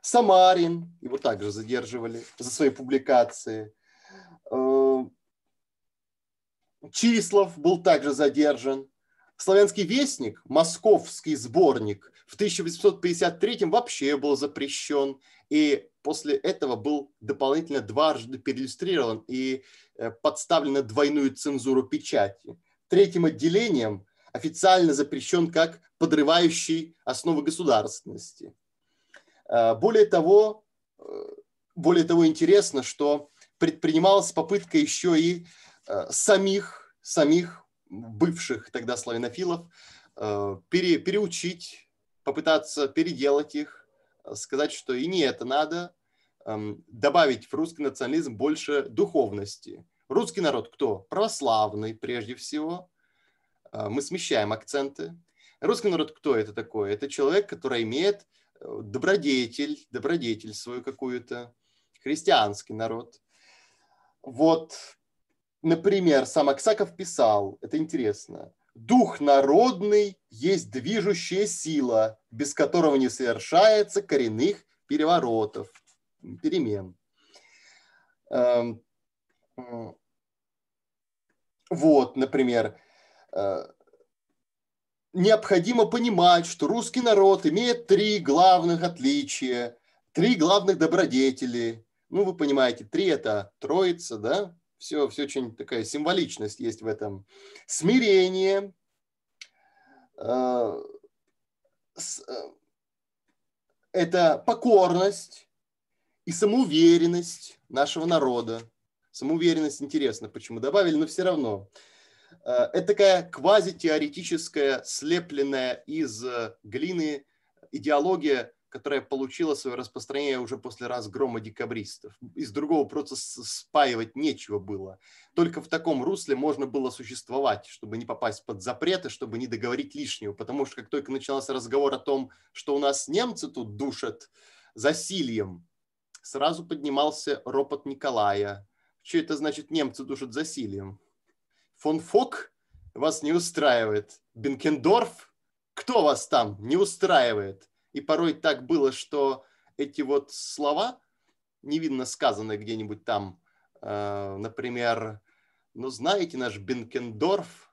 Самарин, его также задерживали за свои публикации. Э, Числов был также задержан. Славянский вестник, московский сборник, в 1853 вообще был запрещен. И после этого был дополнительно дважды переиллюстрирован и э, подставлен двойную цензуру печати. Третьим отделением официально запрещен как подрывающий основы государственности. Э, более того, э, более того интересно, что предпринималась попытка еще и самих, самих бывших тогда славянофилов пере, переучить, попытаться переделать их, сказать, что и не это надо, эм, добавить в русский национализм больше духовности. Русский народ кто? Православный прежде всего. Э, мы смещаем акценты. Русский народ кто это такой? Это человек, который имеет э, добродетель, добродетель свою какую-то, христианский народ. Вот, например, сам Аксаков писал, это интересно, Дух народный есть движущая сила, без которого не совершается коренных переворотов, перемен. Эм, вот, например, э, необходимо понимать, что русский народ имеет три главных отличия, три главных добродетели. Ну, вы понимаете, три – это троица, да? Все, все очень такая символичность есть в этом. Смирение, э, э, это покорность и самоуверенность нашего народа. Самоуверенность интересно, почему добавили, но все равно. Э, это такая квазитеоретическая, слепленная из глины идеология которая получила свое распространение уже после разгрома декабристов. Из другого процесса спаивать нечего было. Только в таком русле можно было существовать, чтобы не попасть под запреты, чтобы не договорить лишнего. Потому что как только начался разговор о том, что у нас немцы тут душат засильем, сразу поднимался ропот Николая. Что это значит немцы душат засильем? Фон Фок вас не устраивает. Бенкендорф? Кто вас там не устраивает? И порой так было, что эти вот слова, невинно сказанные где-нибудь там, э, например, ну знаете, наш Бенкендорф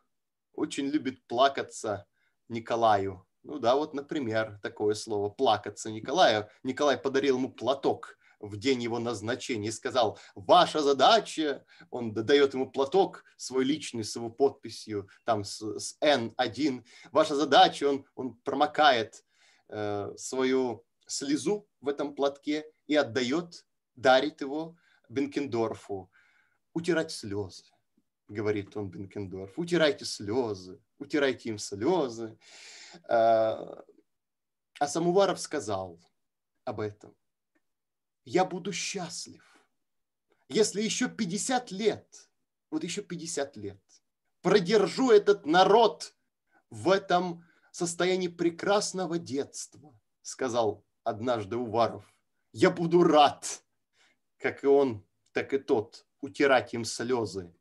очень любит плакаться Николаю. Ну да, вот, например, такое слово «плакаться Николаю». Николай подарил ему платок в день его назначения и сказал «Ваша задача». Он дает ему платок свой личный с его подписью, там с, с N1. «Ваша задача», он, он промокает Э, свою слезу в этом платке и отдает, дарит его Бенкендорфу. Утирать слезы, говорит он Бенкендорф. Утирайте слезы, утирайте им слезы. А, а Самуваров сказал об этом. Я буду счастлив, если еще 50 лет, вот еще 50 лет, продержу этот народ в этом состоянии прекрасного детства, сказал однажды Уваров. Я буду рад, как и он, так и тот, утирать им слезы,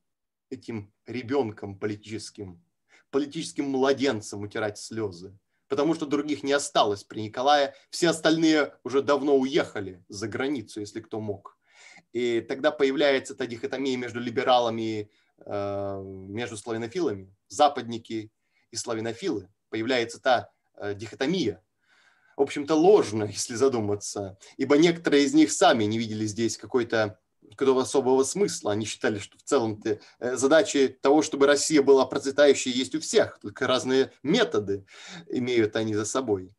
этим ребенком политическим, политическим младенцем утирать слезы, потому что других не осталось при Николае, все остальные уже давно уехали за границу, если кто мог. И тогда появляется эта дихотомия между либералами э, между славянофилами, западники и славянофилы, появляется та э, дихотомия, в общем-то, ложно, если задуматься, ибо некоторые из них сами не видели здесь какой-то какого особого смысла. Они считали, что в целом -то э, задачи того, чтобы Россия была процветающей, есть у всех, только разные методы имеют они за собой.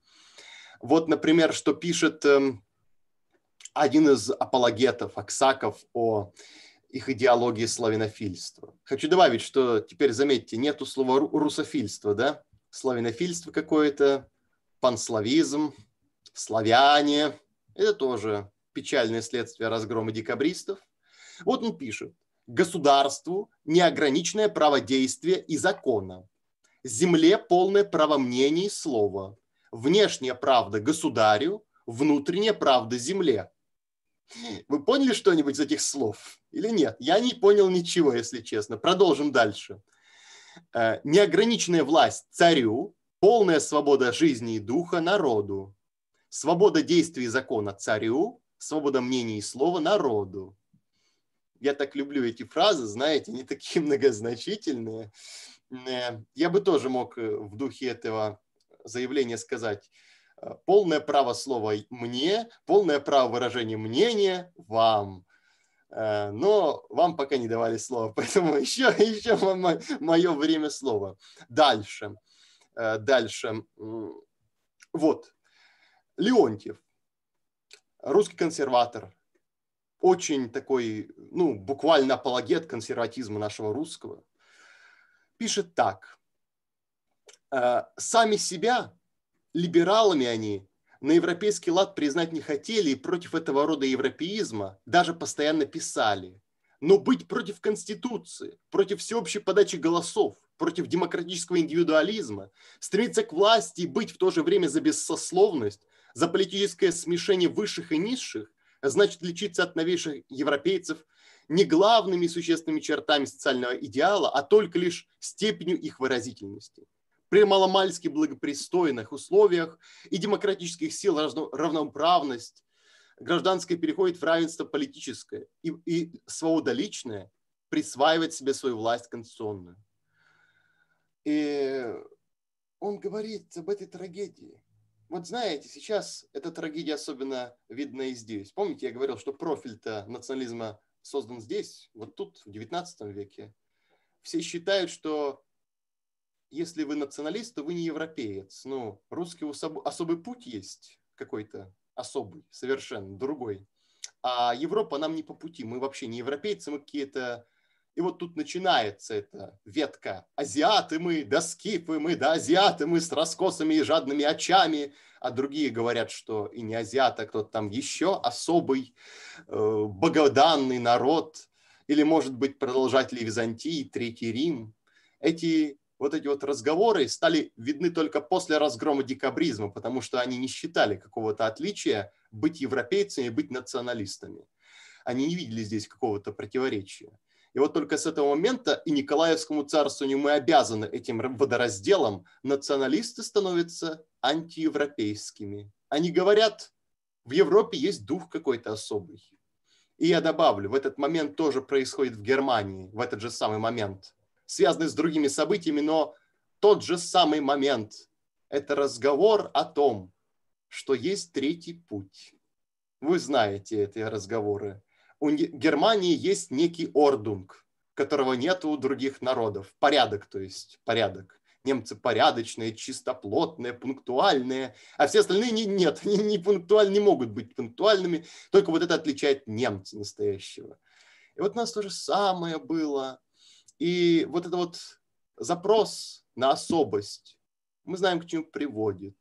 Вот, например, что пишет эм, один из апологетов, Аксаков, о их идеологии славянофильства. Хочу добавить, что теперь, заметьте, нету слова русофильства, да? славянофильство какое-то, панславизм, славяне. Это тоже печальное следствие разгрома декабристов. Вот он пишет. Государству неограниченное право действия и закона. Земле полное право мнений и слова. Внешняя правда государю, внутренняя правда земле. Вы поняли что-нибудь из этих слов или нет? Я не понял ничего, если честно. Продолжим дальше. Э, неограниченная власть царю, полная свобода жизни и духа народу, свобода действий и закона царю, свобода мнений и слова народу. Я так люблю эти фразы, знаете, они такие многозначительные. Э, я бы тоже мог э, в духе этого заявления сказать полное право слова мне, полное право выражения мнения вам, Э, но вам пока не давали слова, поэтому еще, еще мое время слова. Дальше, э, дальше. Вот, Леонтьев, русский консерватор, очень такой, ну, буквально апологет консерватизма нашего русского, пишет так. Э, сами себя, либералами они на европейский лад признать не хотели и против этого рода европеизма даже постоянно писали. Но быть против Конституции, против всеобщей подачи голосов, против демократического индивидуализма, стремиться к власти и быть в то же время за бессословность, за политическое смешение высших и низших, значит лечиться от новейших европейцев не главными существенными чертами социального идеала, а только лишь степенью их выразительности – при маломальски благопристойных условиях и демократических сил равноправность гражданское переходит в равенство политическое и, и свобода личная присваивает себе свою власть конституционную. И он говорит об этой трагедии. Вот знаете, сейчас эта трагедия особенно видна и здесь. Помните, я говорил, что профиль-то национализма создан здесь, вот тут, в XIX веке. Все считают, что если вы националист, то вы не европеец. Ну, русский усоб... особый путь есть какой-то особый, совершенно другой. А Европа нам не по пути. Мы вообще не европейцы, мы какие-то... И вот тут начинается эта ветка. Азиаты мы, да скифы мы, да азиаты мы с раскосами и жадными очами. А другие говорят, что и не азиаты, а кто-то там еще особый, э, богоданный народ. Или, может быть, продолжатели Византии, Третий Рим. Эти вот эти вот разговоры стали видны только после разгрома декабризма, потому что они не считали какого-то отличия быть европейцами и быть националистами. Они не видели здесь какого-то противоречия. И вот только с этого момента и Николаевскому царствованию мы обязаны этим водоразделом, националисты становятся антиевропейскими. Они говорят, в Европе есть дух какой-то особый. И я добавлю, в этот момент тоже происходит в Германии, в этот же самый момент – связаны с другими событиями, но тот же самый момент – это разговор о том, что есть третий путь. Вы знаете эти разговоры. У Германии есть некий ордунг, которого нет у других народов. Порядок, то есть порядок. Немцы порядочные, чистоплотные, пунктуальные, а все остальные не, нет, они не, пунктуаль, не могут быть пунктуальными, только вот это отличает немца настоящего. И вот у нас то же самое было – и вот этот вот запрос на особость, мы знаем, к чему приводит.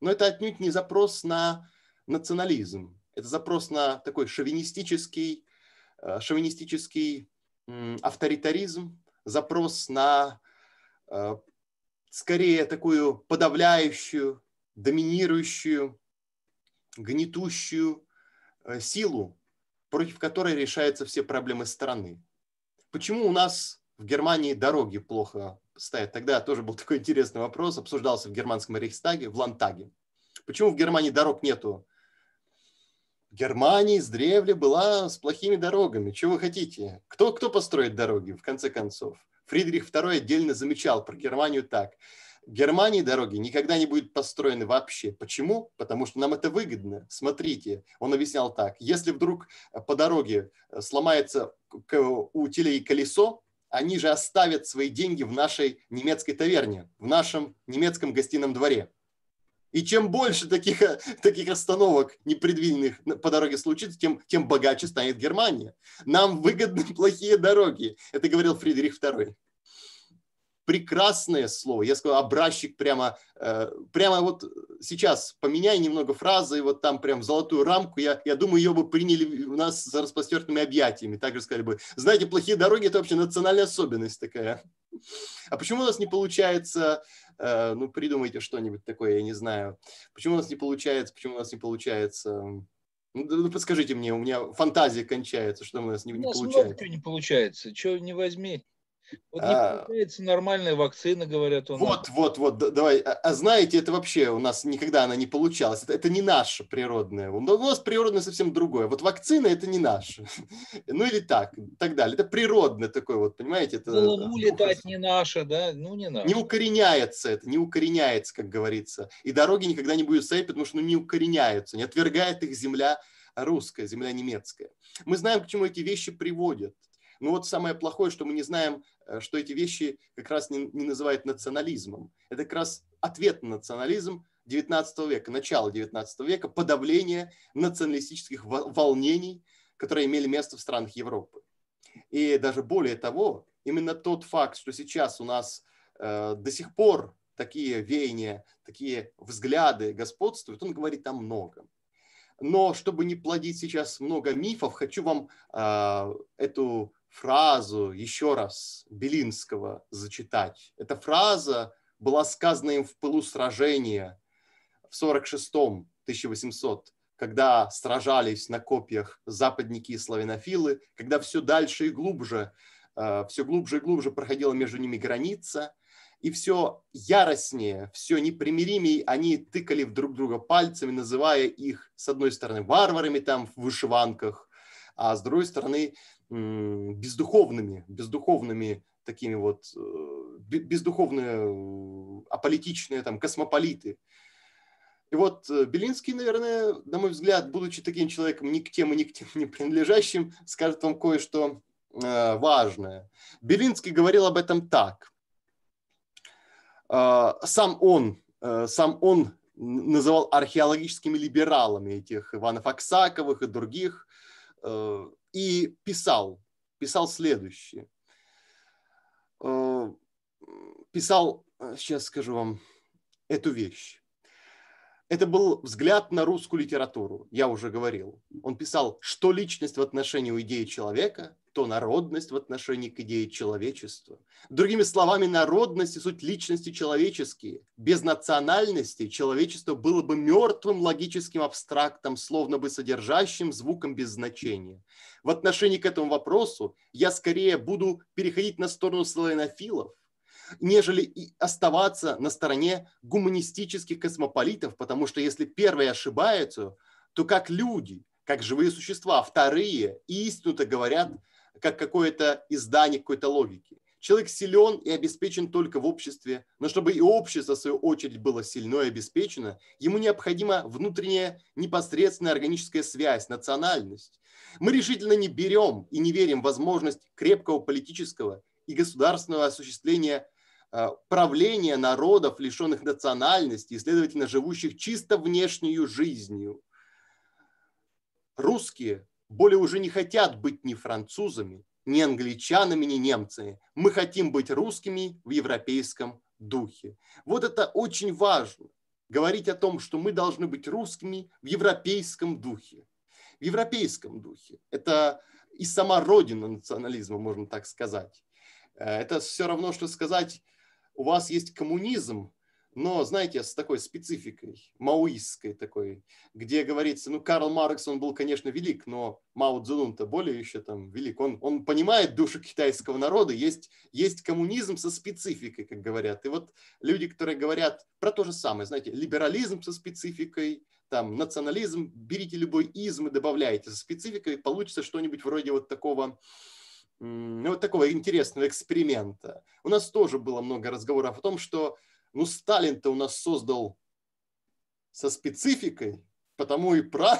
Но это отнюдь не запрос на национализм. Это запрос на такой шовинистический, э, шовинистический авторитаризм, запрос на э, скорее такую подавляющую, доминирующую, гнетущую э, силу, против которой решаются все проблемы страны. Почему у нас в Германии дороги плохо стоят. Тогда тоже был такой интересный вопрос, обсуждался в германском Рейхстаге, в Лантаге. Почему в Германии дорог нету? В Германии с древли была с плохими дорогами. Чего вы хотите? Кто, кто построит дороги, в конце концов? Фридрих II отдельно замечал про Германию так. В Германии дороги никогда не будут построены вообще. Почему? Потому что нам это выгодно. Смотрите, он объяснял так. Если вдруг по дороге э, сломается у телеги колесо, они же оставят свои деньги в нашей немецкой таверне, в нашем немецком гостином дворе. И чем больше таких, таких остановок непредвиденных по дороге случится, тем, тем богаче станет Германия. Нам выгодны плохие дороги. Это говорил Фридрих II прекрасное слово. Я сказал, образчик прямо, э, прямо вот сейчас поменяй немного фразы, вот там прям в золотую рамку. Я, я думаю, ее бы приняли у нас за распростертыми объятиями. Также сказали бы, знаете, плохие дороги – это вообще национальная особенность такая. А почему у нас не получается, э, ну, придумайте что-нибудь такое, я не знаю. Почему у нас не получается, почему у нас не получается ну, ну подскажите мне, у меня фантазия кончается, что у нас не, не у нас получается. Много не получается, чего не возьми. Вот не а, получается нормальная вакцина, говорят у нас. Вот, вот, вот, давай. А, а, знаете, это вообще у нас никогда она не получалась. Это, это не наше природное. У нас природное совсем другое. Вот вакцина – это не наше. ну или так, так далее. Это природное такое вот, понимаете? Это, ну, луну летать не наше, да? Ну, не наше. Не укореняется это, не укореняется, как говорится. И дороги никогда не будут стоять, потому что ну, не укореняются, не отвергает их земля русская, земля немецкая. Мы знаем, к чему эти вещи приводят. Но ну, вот самое плохое, что мы не знаем Э, что эти вещи как раз не, не называют национализмом. Это как раз ответ на национализм XIX века, начало XIX века, подавление националистических волнений, которые имели место в странах Европы. И даже более того, именно тот факт, что сейчас у нас э, до сих пор такие веяния, такие взгляды господствуют, он говорит о многом. Но чтобы не плодить сейчас много мифов, хочу вам э, эту фразу еще раз Белинского зачитать. Эта фраза была сказана им в пылу сражения в 46-м, 1800, когда сражались на копьях западники и славянофилы, когда все дальше и глубже, э, все глубже и глубже проходила между ними граница, и все яростнее, все непримиримее они тыкали в друг друга пальцами, называя их, с одной стороны, варварами там в вышиванках, а с другой стороны, бездуховными, бездуховными такими вот, э, бездуховные, э, аполитичные, там, космополиты. И вот э, Белинский, наверное, на мой взгляд, будучи таким человеком ни к тем и ни к тем не принадлежащим, скажет вам кое-что важное. Белинский говорил об этом так. Сам он, сам он называл археологическими либералами этих Иванов Аксаковых и других и писал, писал следующее. Э, писал, э, сейчас скажу вам эту вещь. Это был взгляд на русскую литературу, я уже говорил. Он писал, что личность в отношении у идеи человека, то народность в отношении к идее человечества. Другими словами, народность и суть личности человеческие. Без национальности человечество было бы мертвым логическим абстрактом, словно бы содержащим звуком без значения. В отношении к этому вопросу я скорее буду переходить на сторону славянофилов, нежели и оставаться на стороне гуманистических космополитов, потому что если первые ошибаются, то как люди, как живые существа, вторые истину-то говорят – как какое-то издание какой-то логики. Человек силен и обеспечен только в обществе, но чтобы и общество, в свою очередь, было сильно и обеспечено, ему необходима внутренняя непосредственная органическая связь, национальность. Мы решительно не берем и не верим в возможность крепкого политического и государственного осуществления а, правления народов, лишенных национальности и, следовательно, живущих чисто внешнюю жизнью. Русские более уже не хотят быть ни французами, ни англичанами, ни немцами. Мы хотим быть русскими в европейском духе. Вот это очень важно. Говорить о том, что мы должны быть русскими в европейском духе. В европейском духе. Это и сама родина национализма, можно так сказать. Э, это все равно, что сказать, у вас есть коммунизм, но, знаете, с такой спецификой, маоистской такой, где говорится, ну, Карл Маркс, он был, конечно, велик, но Мао Цзэдун-то более еще там велик. Он, он понимает душу китайского народа, есть, есть коммунизм со спецификой, как говорят. И вот люди, которые говорят про то же самое, знаете, либерализм со спецификой, там, национализм, берите любой изм и добавляйте со спецификой, получится что-нибудь вроде вот такого, ну, вот такого интересного эксперимента. У нас тоже было много разговоров о том, что ну, Сталин-то у нас создал со спецификой, потому и про...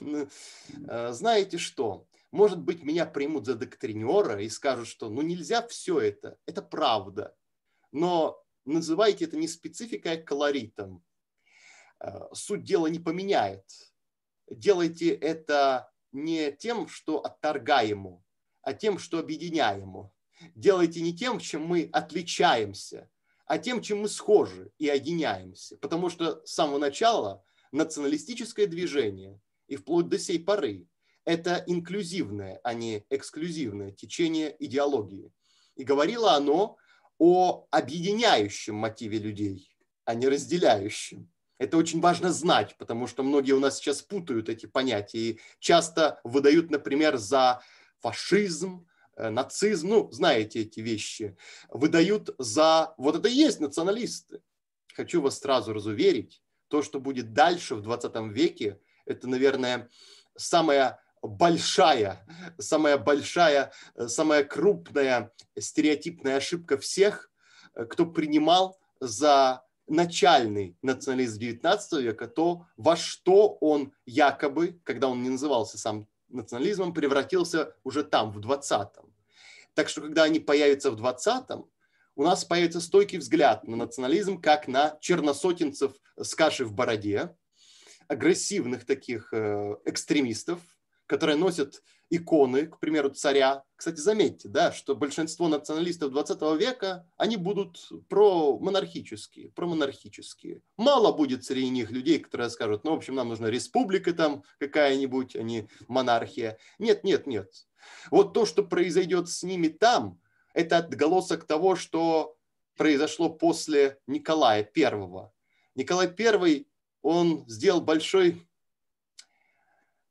Э, знаете что? Может быть, меня примут за доктринера и скажут, что ну нельзя все это, это правда. Но называйте это не спецификой, а колоритом. Э, суть дела не поменяет. Делайте это не тем, что отторгаемо, а тем, что объединяемо. Делайте не тем, чем мы отличаемся, а тем, чем мы схожи и объединяемся. Потому что с самого начала националистическое движение и вплоть до сей поры это инклюзивное, а не эксклюзивное течение идеологии. И говорило оно о объединяющем мотиве людей, а не разделяющем. Это очень важно знать, потому что многие у нас сейчас путают эти понятия и часто выдают, например, за фашизм, Э, нацизм, ну, знаете эти вещи, выдают за... Вот это и есть националисты. Хочу вас сразу разуверить, то, что будет дальше в 20 веке, это, наверное, самая большая, самая большая, э, самая крупная стереотипная ошибка всех, э, кто принимал за начальный национализм 19 века, то, во что он якобы, когда он не назывался сам национализмом, превратился уже там, в 20 так что, когда они появятся в 20-м, у нас появится стойкий взгляд на национализм как на черносотенцев с кашей в бороде, агрессивных таких э, экстремистов, которые носят иконы, к примеру, царя. Кстати, заметьте, да, что большинство националистов 20 века, они будут промонархические, промонархические. Мало будет среди них людей, которые скажут, ну, в общем, нам нужна республика там какая-нибудь, а не монархия. Нет, нет, нет. Вот то, что произойдет с ними там, это отголосок того, что произошло после Николая I. Николай I, он сделал большой,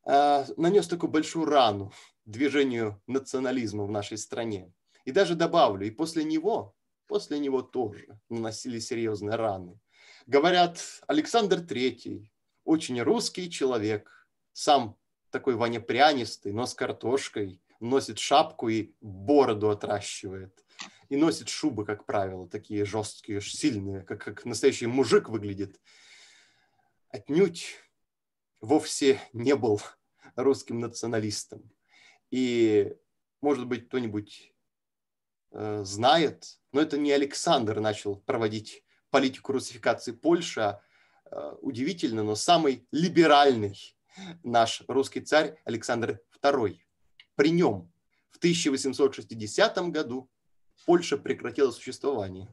э, нанес такую большую рану движению национализма в нашей стране. И даже добавлю, и после него, после него тоже наносили серьезные раны. Говорят, Александр III, очень русский человек, сам такой ванепрянистый, но с картошкой, носит шапку и бороду отращивает. И носит шубы, как правило, такие жесткие, сильные, как, как настоящий мужик выглядит. Отнюдь вовсе не был русским националистом. И, может быть, кто-нибудь э, знает, но это не Александр начал проводить политику русификации Польши, а э, удивительно, но самый либеральный наш русский царь Александр II. При нем в 1860 году Польша прекратила существование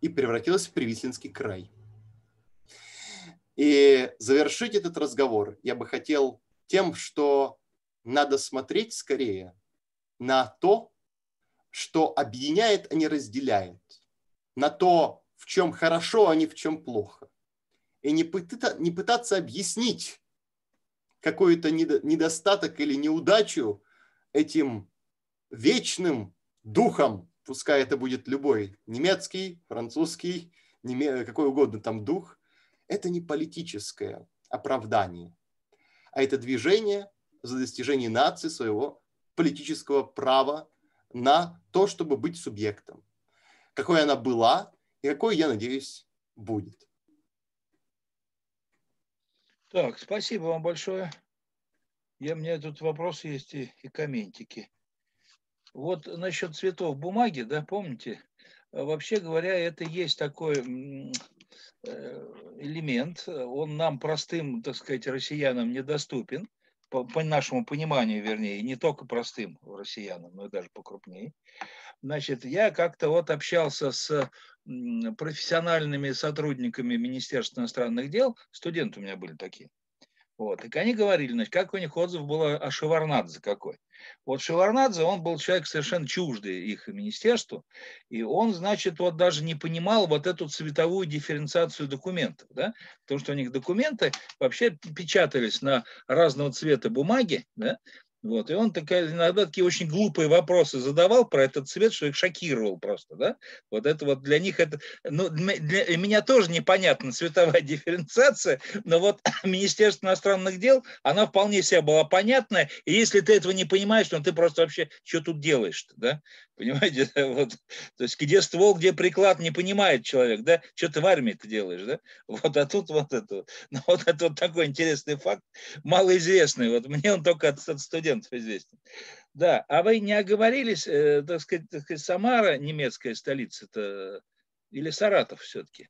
и превратилась в Привислинский край. И завершить этот разговор я бы хотел тем, что надо смотреть скорее на то, что объединяет, а не разделяет, на то, в чем хорошо, а не в чем плохо. И не, пыта, не пытаться объяснить какой-то недостаток или неудачу этим вечным духом, пускай это будет любой немецкий, французский, неме... какой угодно там дух, это не политическое оправдание, а это движение за достижение нации своего политического права на то, чтобы быть субъектом. Какой она была и какой, я надеюсь, будет. Так, спасибо вам большое. Я, у меня тут вопрос есть и, и комментики. Вот насчет цветов бумаги, да, помните? А вообще говоря, это есть такой э, элемент, он нам простым, так сказать, россиянам недоступен, по, по нашему пониманию, вернее, не только простым россиянам, но и даже покрупнее. Значит, я как-то вот общался с профессиональными сотрудниками Министерства иностранных дел, студенты у меня были такие, вот. И они говорили, значит, как у них отзыв был о Шеварнадзе какой. Вот Шеварнадзе, он был человек совершенно чуждый их министерству, и он, значит, вот даже не понимал вот эту цветовую дифференциацию документов, да, потому что у них документы вообще печатались на разного цвета бумаги, да, вот, и он такая, иногда такие очень глупые вопросы задавал про этот цвет, что их шокировал просто, да? Вот это вот для них это, ну, для меня тоже непонятна цветовая дифференциация, но вот Министерство иностранных дел, она вполне себе была понятна, и если ты этого не понимаешь, ну, ты просто вообще, что тут делаешь-то, да? Понимаете, вот, то есть где ствол, где приклад, не понимает человек, да? Что ты в армии-то делаешь, да? Вот, а тут вот это, ну, вот это вот такой интересный факт, малоизвестный, вот мне он только от, от студентов Младенцев известен. Да, а вы не оговорились, э, так сказать, так сказать Самара, немецкая столица-то, или Саратов все-таки?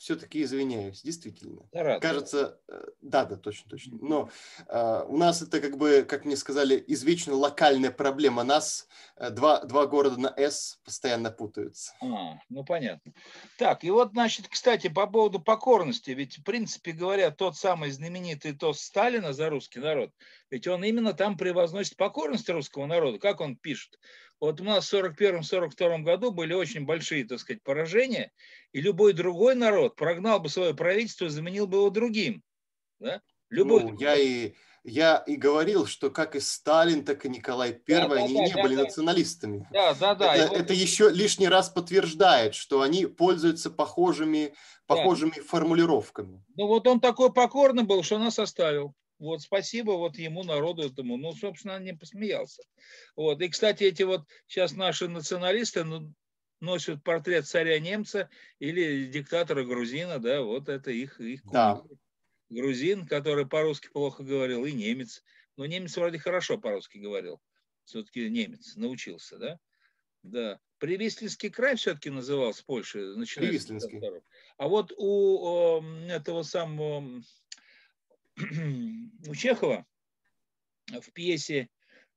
все-таки извиняюсь, действительно. Да, Кажется, э, да, да, точно, точно. Но э, у нас это как бы, как мне сказали, извечно локальная проблема. Нас э, два, два города на С постоянно путаются. А, ну, понятно. Так, и вот, значит, кстати, по поводу покорности. Ведь, в принципе говоря, тот самый знаменитый тост Сталина за русский народ, ведь он именно там превозносит покорность русского народа. Как он пишет? Вот у нас в 1941-1942 году были очень большие, так сказать, поражения, и любой другой народ прогнал бы свое правительство и заменил бы его другим. Да? Любой ну, я, и, я и говорил, что как и Сталин, так и Николай I, да, они да, не да, были да. националистами. Да, да, да. Это, его... это еще лишний раз подтверждает, что они пользуются похожими, похожими да. формулировками. Ну вот он такой покорный был, что нас оставил. Вот, спасибо вот ему, народу этому. Ну, собственно, он не посмеялся. Вот. И, кстати, эти вот сейчас наши националисты ну, носят портрет царя-немца или диктатора-грузина, да, вот это их, их да. грузин, который по-русски плохо говорил, и немец. Но немец вроде хорошо по-русски говорил. Все-таки немец, научился, да? Да. Привислинский край все-таки назывался Польша, начиная с А вот у э, этого самого у Чехова в пьесе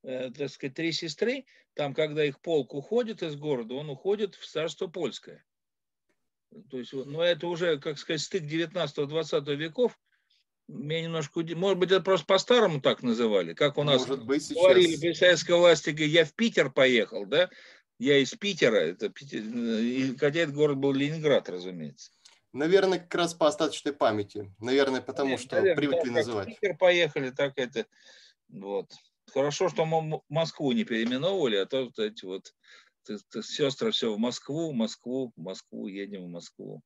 э, так сказать, три сестры, там, когда их полк уходит из города, он уходит в царство польское. То есть, но ну, это уже, как сказать, стык 19-20 веков. Меня немножко Может быть, это просто по-старому так называли, как у нас Может быть, сейчас. говорили при советской власти, я в Питер поехал, да? Я из Питера, это Питер, э, хотя этот город был Ленинград, разумеется. Наверное, как раз по остаточной памяти. Наверное, потому Нет, что наверное, привыкли да, называть. Питер поехали, так это. Вот. Хорошо, что мы Москву не переименовывали, а то вот эти вот ты, ты, сестры все в Москву, в Москву, в Москву, едем в Москву.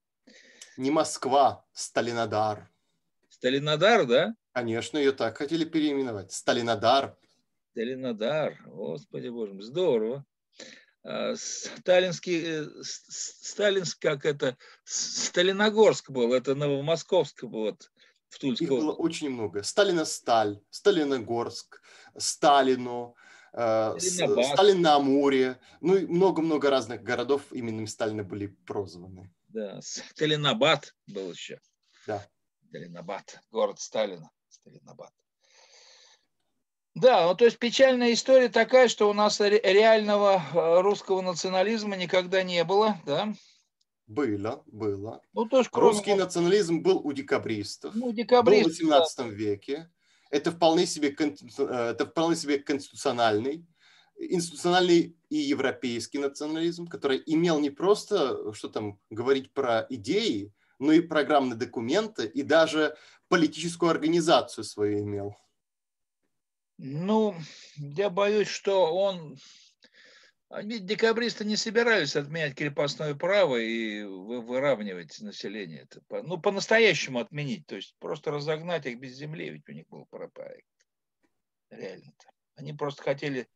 Не Москва, Сталинодар. Сталинодар, да? Конечно, ее так хотели переименовать. Сталинодар. Сталинодар, господи боже мой, здорово. Э, сталинский, э, сталинск, как это, Сталиногорск был, это Новомосковск, был вот, в Тульской Их было очень много. Сталина Сталь, Сталиногорск, Сталино, э, Сталинобас. Сталин на Амуре. Ну и много-много разных городов именем Сталина были прозваны. Да, Сталинабад был еще. Да. Сталинабад, город Сталина, Сталинабад. Да, ну то есть печальная история такая, что у нас реального э, русского национализма никогда не было, да? Было, было. Ну, то есть, кроме... Русский национализм был у декабристов. Ну, декабристов. Был в 18 да. веке. Это вполне, себе, э, это вполне себе конституциональный, институциональный и европейский национализм, который имел не просто, что там, говорить про идеи, но и программные документы, и даже политическую организацию свою имел. Ну, я боюсь, что он... Ведь декабристы не собирались отменять крепостное право и выравнивать население. Ну, по-настоящему отменить. То есть просто разогнать их без земли, ведь у них был проект. Реально-то. Они просто хотели,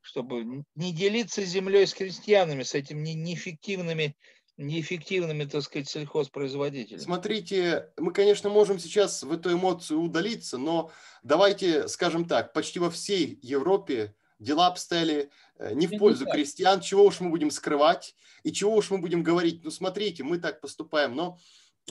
чтобы не делиться землей с крестьянами, с этими неэффективными неэффективными, так сказать, сельхозпроизводителями. Смотрите, мы, конечно, можем сейчас в эту эмоцию удалиться, но давайте скажем так, почти во всей Европе дела обстояли э, не в пользу крестьян, чего уж мы будем скрывать и чего уж мы будем говорить. Ну, смотрите, мы так поступаем, но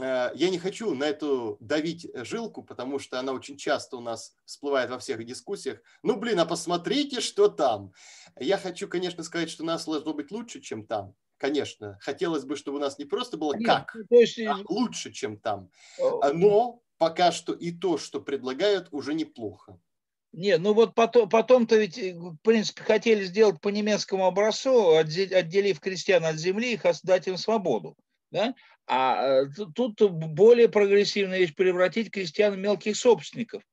э, я не хочу на эту давить э, жилку, потому что она очень часто у нас всплывает во всех дискуссиях. Ну, блин, а посмотрите, что там. Я хочу, конечно, сказать, что у нас должно быть лучше, чем там конечно. Хотелось бы, чтобы у нас не просто было как, а лучше, чем там. А, но пока что и то, что предлагают, уже неплохо. Не, ну вот потом, потом-то ведь, э, в принципе, хотели сделать по немецкому образцу, отделив крестьян от земли, их дать им свободу. Да? А э, тут более прогрессивная вещь – превратить крестьян в мелких собственников.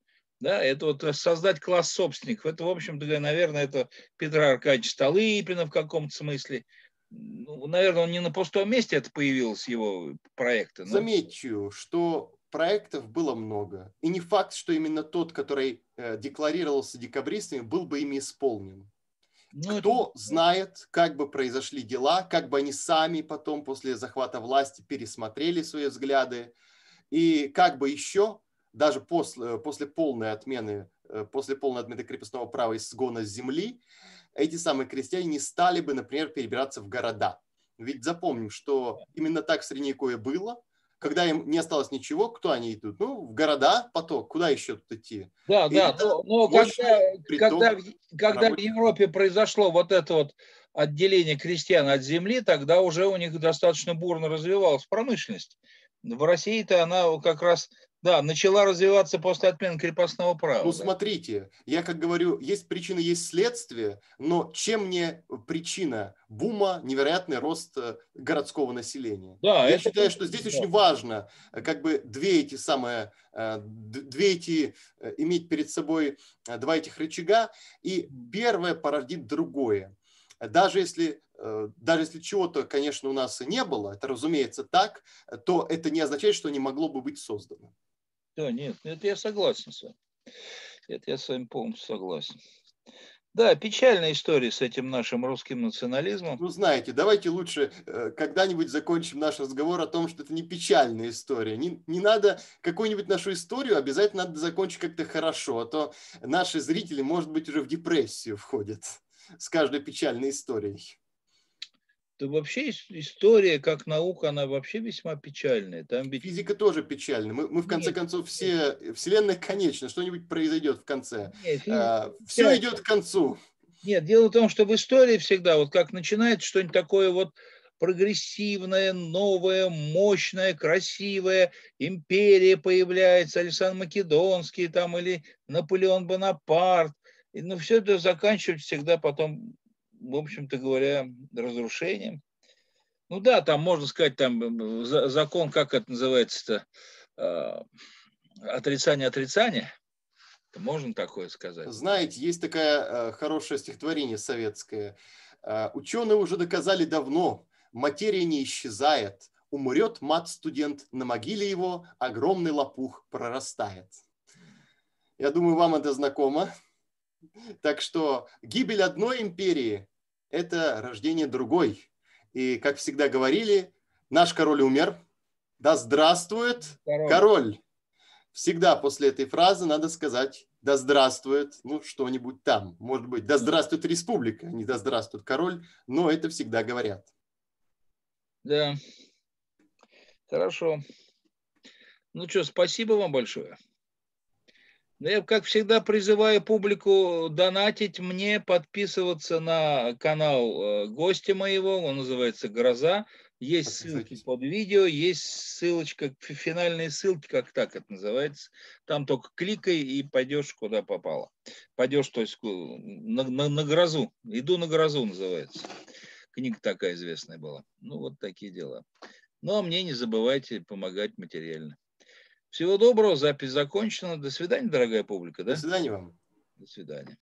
Да, это вот создать класс собственников. Это, в общем-то, наверное, это Петра Аркадьевича Столыпина в каком-то смысле – ну, наверное, он не на пустом месте это появилось, его проекты. Но... Замечу, что проектов было много. И не факт, что именно тот, который э, декларировался декабристами, был бы ими исполнен. Ну, Кто это... знает, как бы произошли дела, как бы они сами потом после захвата власти пересмотрели свои взгляды, и как бы еще, даже после, э, после полной отмены, э, после полной отмены крепостного права и сгона с земли, эти самые крестьяне не стали бы, например, перебираться в города. Ведь запомним, что именно так в Средневековье было. Когда им не осталось ничего, кто они идут? Ну, в города поток, куда еще тут идти? Да, И да, но, но когда, когда, когда в Европе произошло вот это вот отделение крестьян от земли, тогда уже у них достаточно бурно развивалась промышленность. В России-то она как раз да, начала развиваться после отмены крепостного права. Ну, смотрите, я как говорю, есть причина, есть следствие, но чем не причина бума, невероятный рост э, городского населения? Да, я это... считаю, что здесь да. очень важно э, как бы две эти самые, э, две эти, иметь перед собой два этих рычага, и первое породит другое. Даже если даже если чего-то, конечно, у нас и не было, это разумеется так, то это не означает, что не могло бы быть создано. Да, нет, ну, это я согласен с вами. Это я с вами полностью согласен. Да, печальная история с этим нашим русским национализмом. Ну, знаете, давайте лучше э, когда-нибудь закончим наш разговор о том, что это не печальная история. Не, не надо какую-нибудь нашу историю, обязательно надо закончить как-то хорошо, а то наши зрители, может быть, уже в депрессию входят с каждой печальной историей то вообще история как наука, она вообще весьма печальная. Там ведь... Физика тоже печальная. Мы, мы в конце нет, концов все... Э, вселенная конечна, что-нибудь произойдет в конце. Нет, а, все нет. идет к концу. Нет, дело в том, что в истории всегда, вот как начинается что-нибудь такое вот прогрессивное, новое, мощное, красивое, империя появляется, Александр Македонский там или Наполеон Бонапарт, И ну, все это заканчивается всегда потом в общем-то говоря, разрушением. Ну да, там можно сказать, там закон, как это называется-то, а, отрицание отрицания. Можно такое сказать? Знаете, есть такое а, хорошее стихотворение советское. А, Ученые уже доказали давно, материя не исчезает. Умрет мат-студент, на могиле его огромный лопух прорастает. Я думаю, вам это знакомо. Так что гибель одной империи это рождение другой. И, как всегда говорили, наш король умер, да здравствует король. король. Всегда после этой фразы надо сказать да здравствует, ну, что-нибудь там. Может быть, да здравствует республика, а не да здравствует король, но это всегда говорят. Да, хорошо. Ну что, спасибо вам большое. Ну, я, как всегда, призываю публику донатить мне, подписываться на канал э, гостя моего, он называется «Гроза». Есть ссылки под видео, есть ссылочка, финальные ссылки, как так это называется. Там только кликай и пойдешь куда попало. Пойдешь, то есть на, на, на грозу. Иду на грозу называется. Книга такая известная была. Ну вот такие дела. Ну а мне не забывайте помогать материально. Всего доброго, запись закончена. До свидания, дорогая публика. Да? До свидания вам. До свидания.